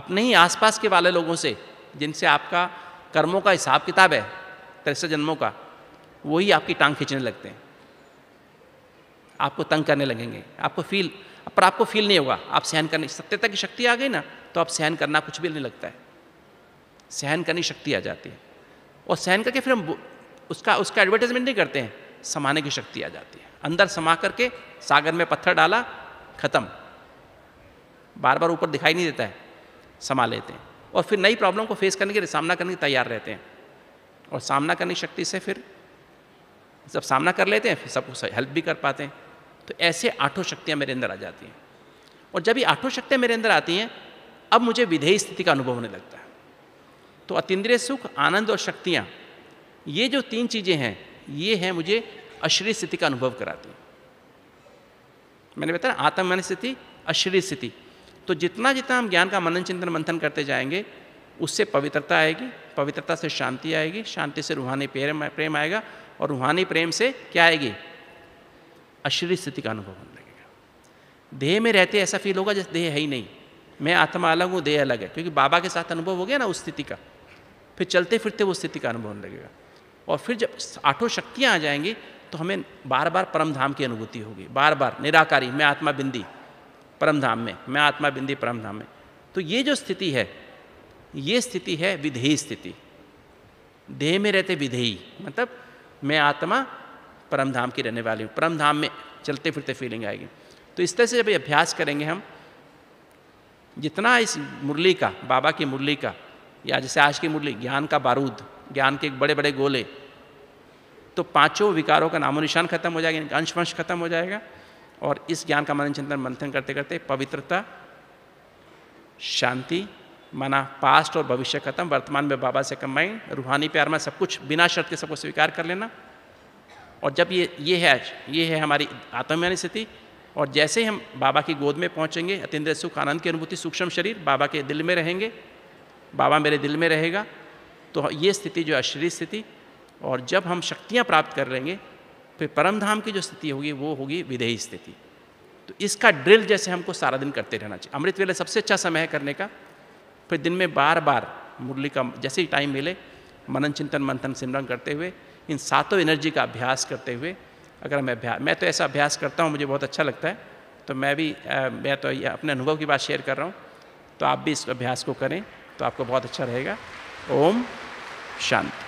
अपने ही आसपास के वाले लोगों से जिनसे आपका कर्मों का हिसाब किताब है तिरसठ जन्मों का वही आपकी टांग खींचने लगते हैं आपको तंग करने लगेंगे आपको फील पर आपको फील नहीं होगा आप सहन करने सत्यता की शक्ति आ गई ना तो आप सहन करना कुछ भी नहीं लगता है सहन करने की शक्ति आ जाती है और सहन करके फिर हम उसका उसका एडवर्टाइजमेंट नहीं करते हैं समाने की शक्ति आ जाती है अंदर समा करके सागर में पत्थर डाला ख़त्म बार बार ऊपर दिखाई नहीं देता है समा लेते हैं और फिर नई प्रॉब्लम को फेस करने के लिए सामना करने के तैयार रहते हैं और सामना करने की शक्ति से फिर जब सामना कर लेते हैं फिर सबको हेल्प भी कर पाते हैं तो ऐसे आठों शक्तियाँ मेरे अंदर आ जाती हैं और जब ये आठों शक्तियाँ मेरे अंदर आती हैं अब मुझे विधेयी स्थिति का अनुभव होने लगता है तो अतिद्रिय सुख आनंद और शक्तियाँ ये जो तीन चीज़ें हैं ये हैं मुझे अश्री स्थिति का अनुभव कराती हैं मैंने बताया आत्मन स्थिति अश्री स्थिति तो जितना जितना हम ज्ञान का मनन चिंतन मंथन करते जाएंगे उससे पवित्रता आएगी पवित्रता से शांति आएगी शांति से रूहानी प्रेम प्रेम आएगा और रूहानी प्रेम से क्या आएगी अश्री स्थिति का अनुभव होने लगेगा देह में रहते ऐसा फील होगा जैसे देह है ही नहीं मैं आत्मा अलग हूँ देह अलग है क्योंकि बाबा के साथ अनुभव हो गया ना उस स्थिति का फिर चलते फिरते वो स्थिति का अनुभव होने लगेगा और फिर जब आठों शक्तियाँ आ जाएंगी तो हमें बार बार परम धाम की अनुभूति होगी बार बार निराकारी मैं आत्मा बिंदी परम धाम में मैं आत्मा बिंदी परम धाम में तो ये जो स्थिति है ये स्थिति है विधेयी स्थिति देह में रहते विधेयी मतलब मैं आत्मा परम धाम के रहने वाले हूँ परम धाम में चलते फिरते फीलिंग आएगी तो इस तरह से जब अभ्यास करेंगे हम जितना इस मुरली का बाबा की मुरली का या जैसे आज की मुरली ज्ञान का बारूद ज्ञान के बड़े बड़े गोले तो पांचों विकारों का नामो निशान खत्म हो जाएगा अंश वंश खत्म हो जाएगा और इस ज्ञान का मनन चिंतन मंथन करते करते पवित्रता शांति माना पास्ट और भविष्य खत्म वर्तमान में बाबा से कम्बाइंड रूहानी प्यार में सब कुछ बिना शर्त के सबको स्वीकार कर लेना और जब ये ये है ये है हमारी आत्मज्ञान स्थिति और जैसे ही हम बाबा की गोद में पहुँचेंगे अतेंद्र सुख आनंद की अनुभूति सूक्ष्म शरीर बाबा के दिल में रहेंगे बाबा मेरे दिल में रहेगा तो ये स्थिति जो है स्थिति और जब हम शक्तियाँ प्राप्त कर लेंगे फिर परमधाम की जो स्थिति होगी वो होगी विधेयी स्थिति तो इसका ड्रिल जैसे हमको सारा दिन करते रहना चाहिए अमृत वेला सबसे अच्छा समय है करने का फिर दिन में बार बार मुरली का जैसे ही टाइम मिले मनन चिंतन मंथन सिमरन करते हुए इन सातों एनर्जी का अभ्यास करते हुए अगर मैं अभ्यास मैं तो ऐसा अभ्यास करता हूँ मुझे बहुत अच्छा लगता है तो मैं भी आ, मैं तो अपने अनुभव की बात शेयर कर रहा हूँ तो आप भी इस अभ्यास को करें तो आपको बहुत अच्छा रहेगा ओम शांति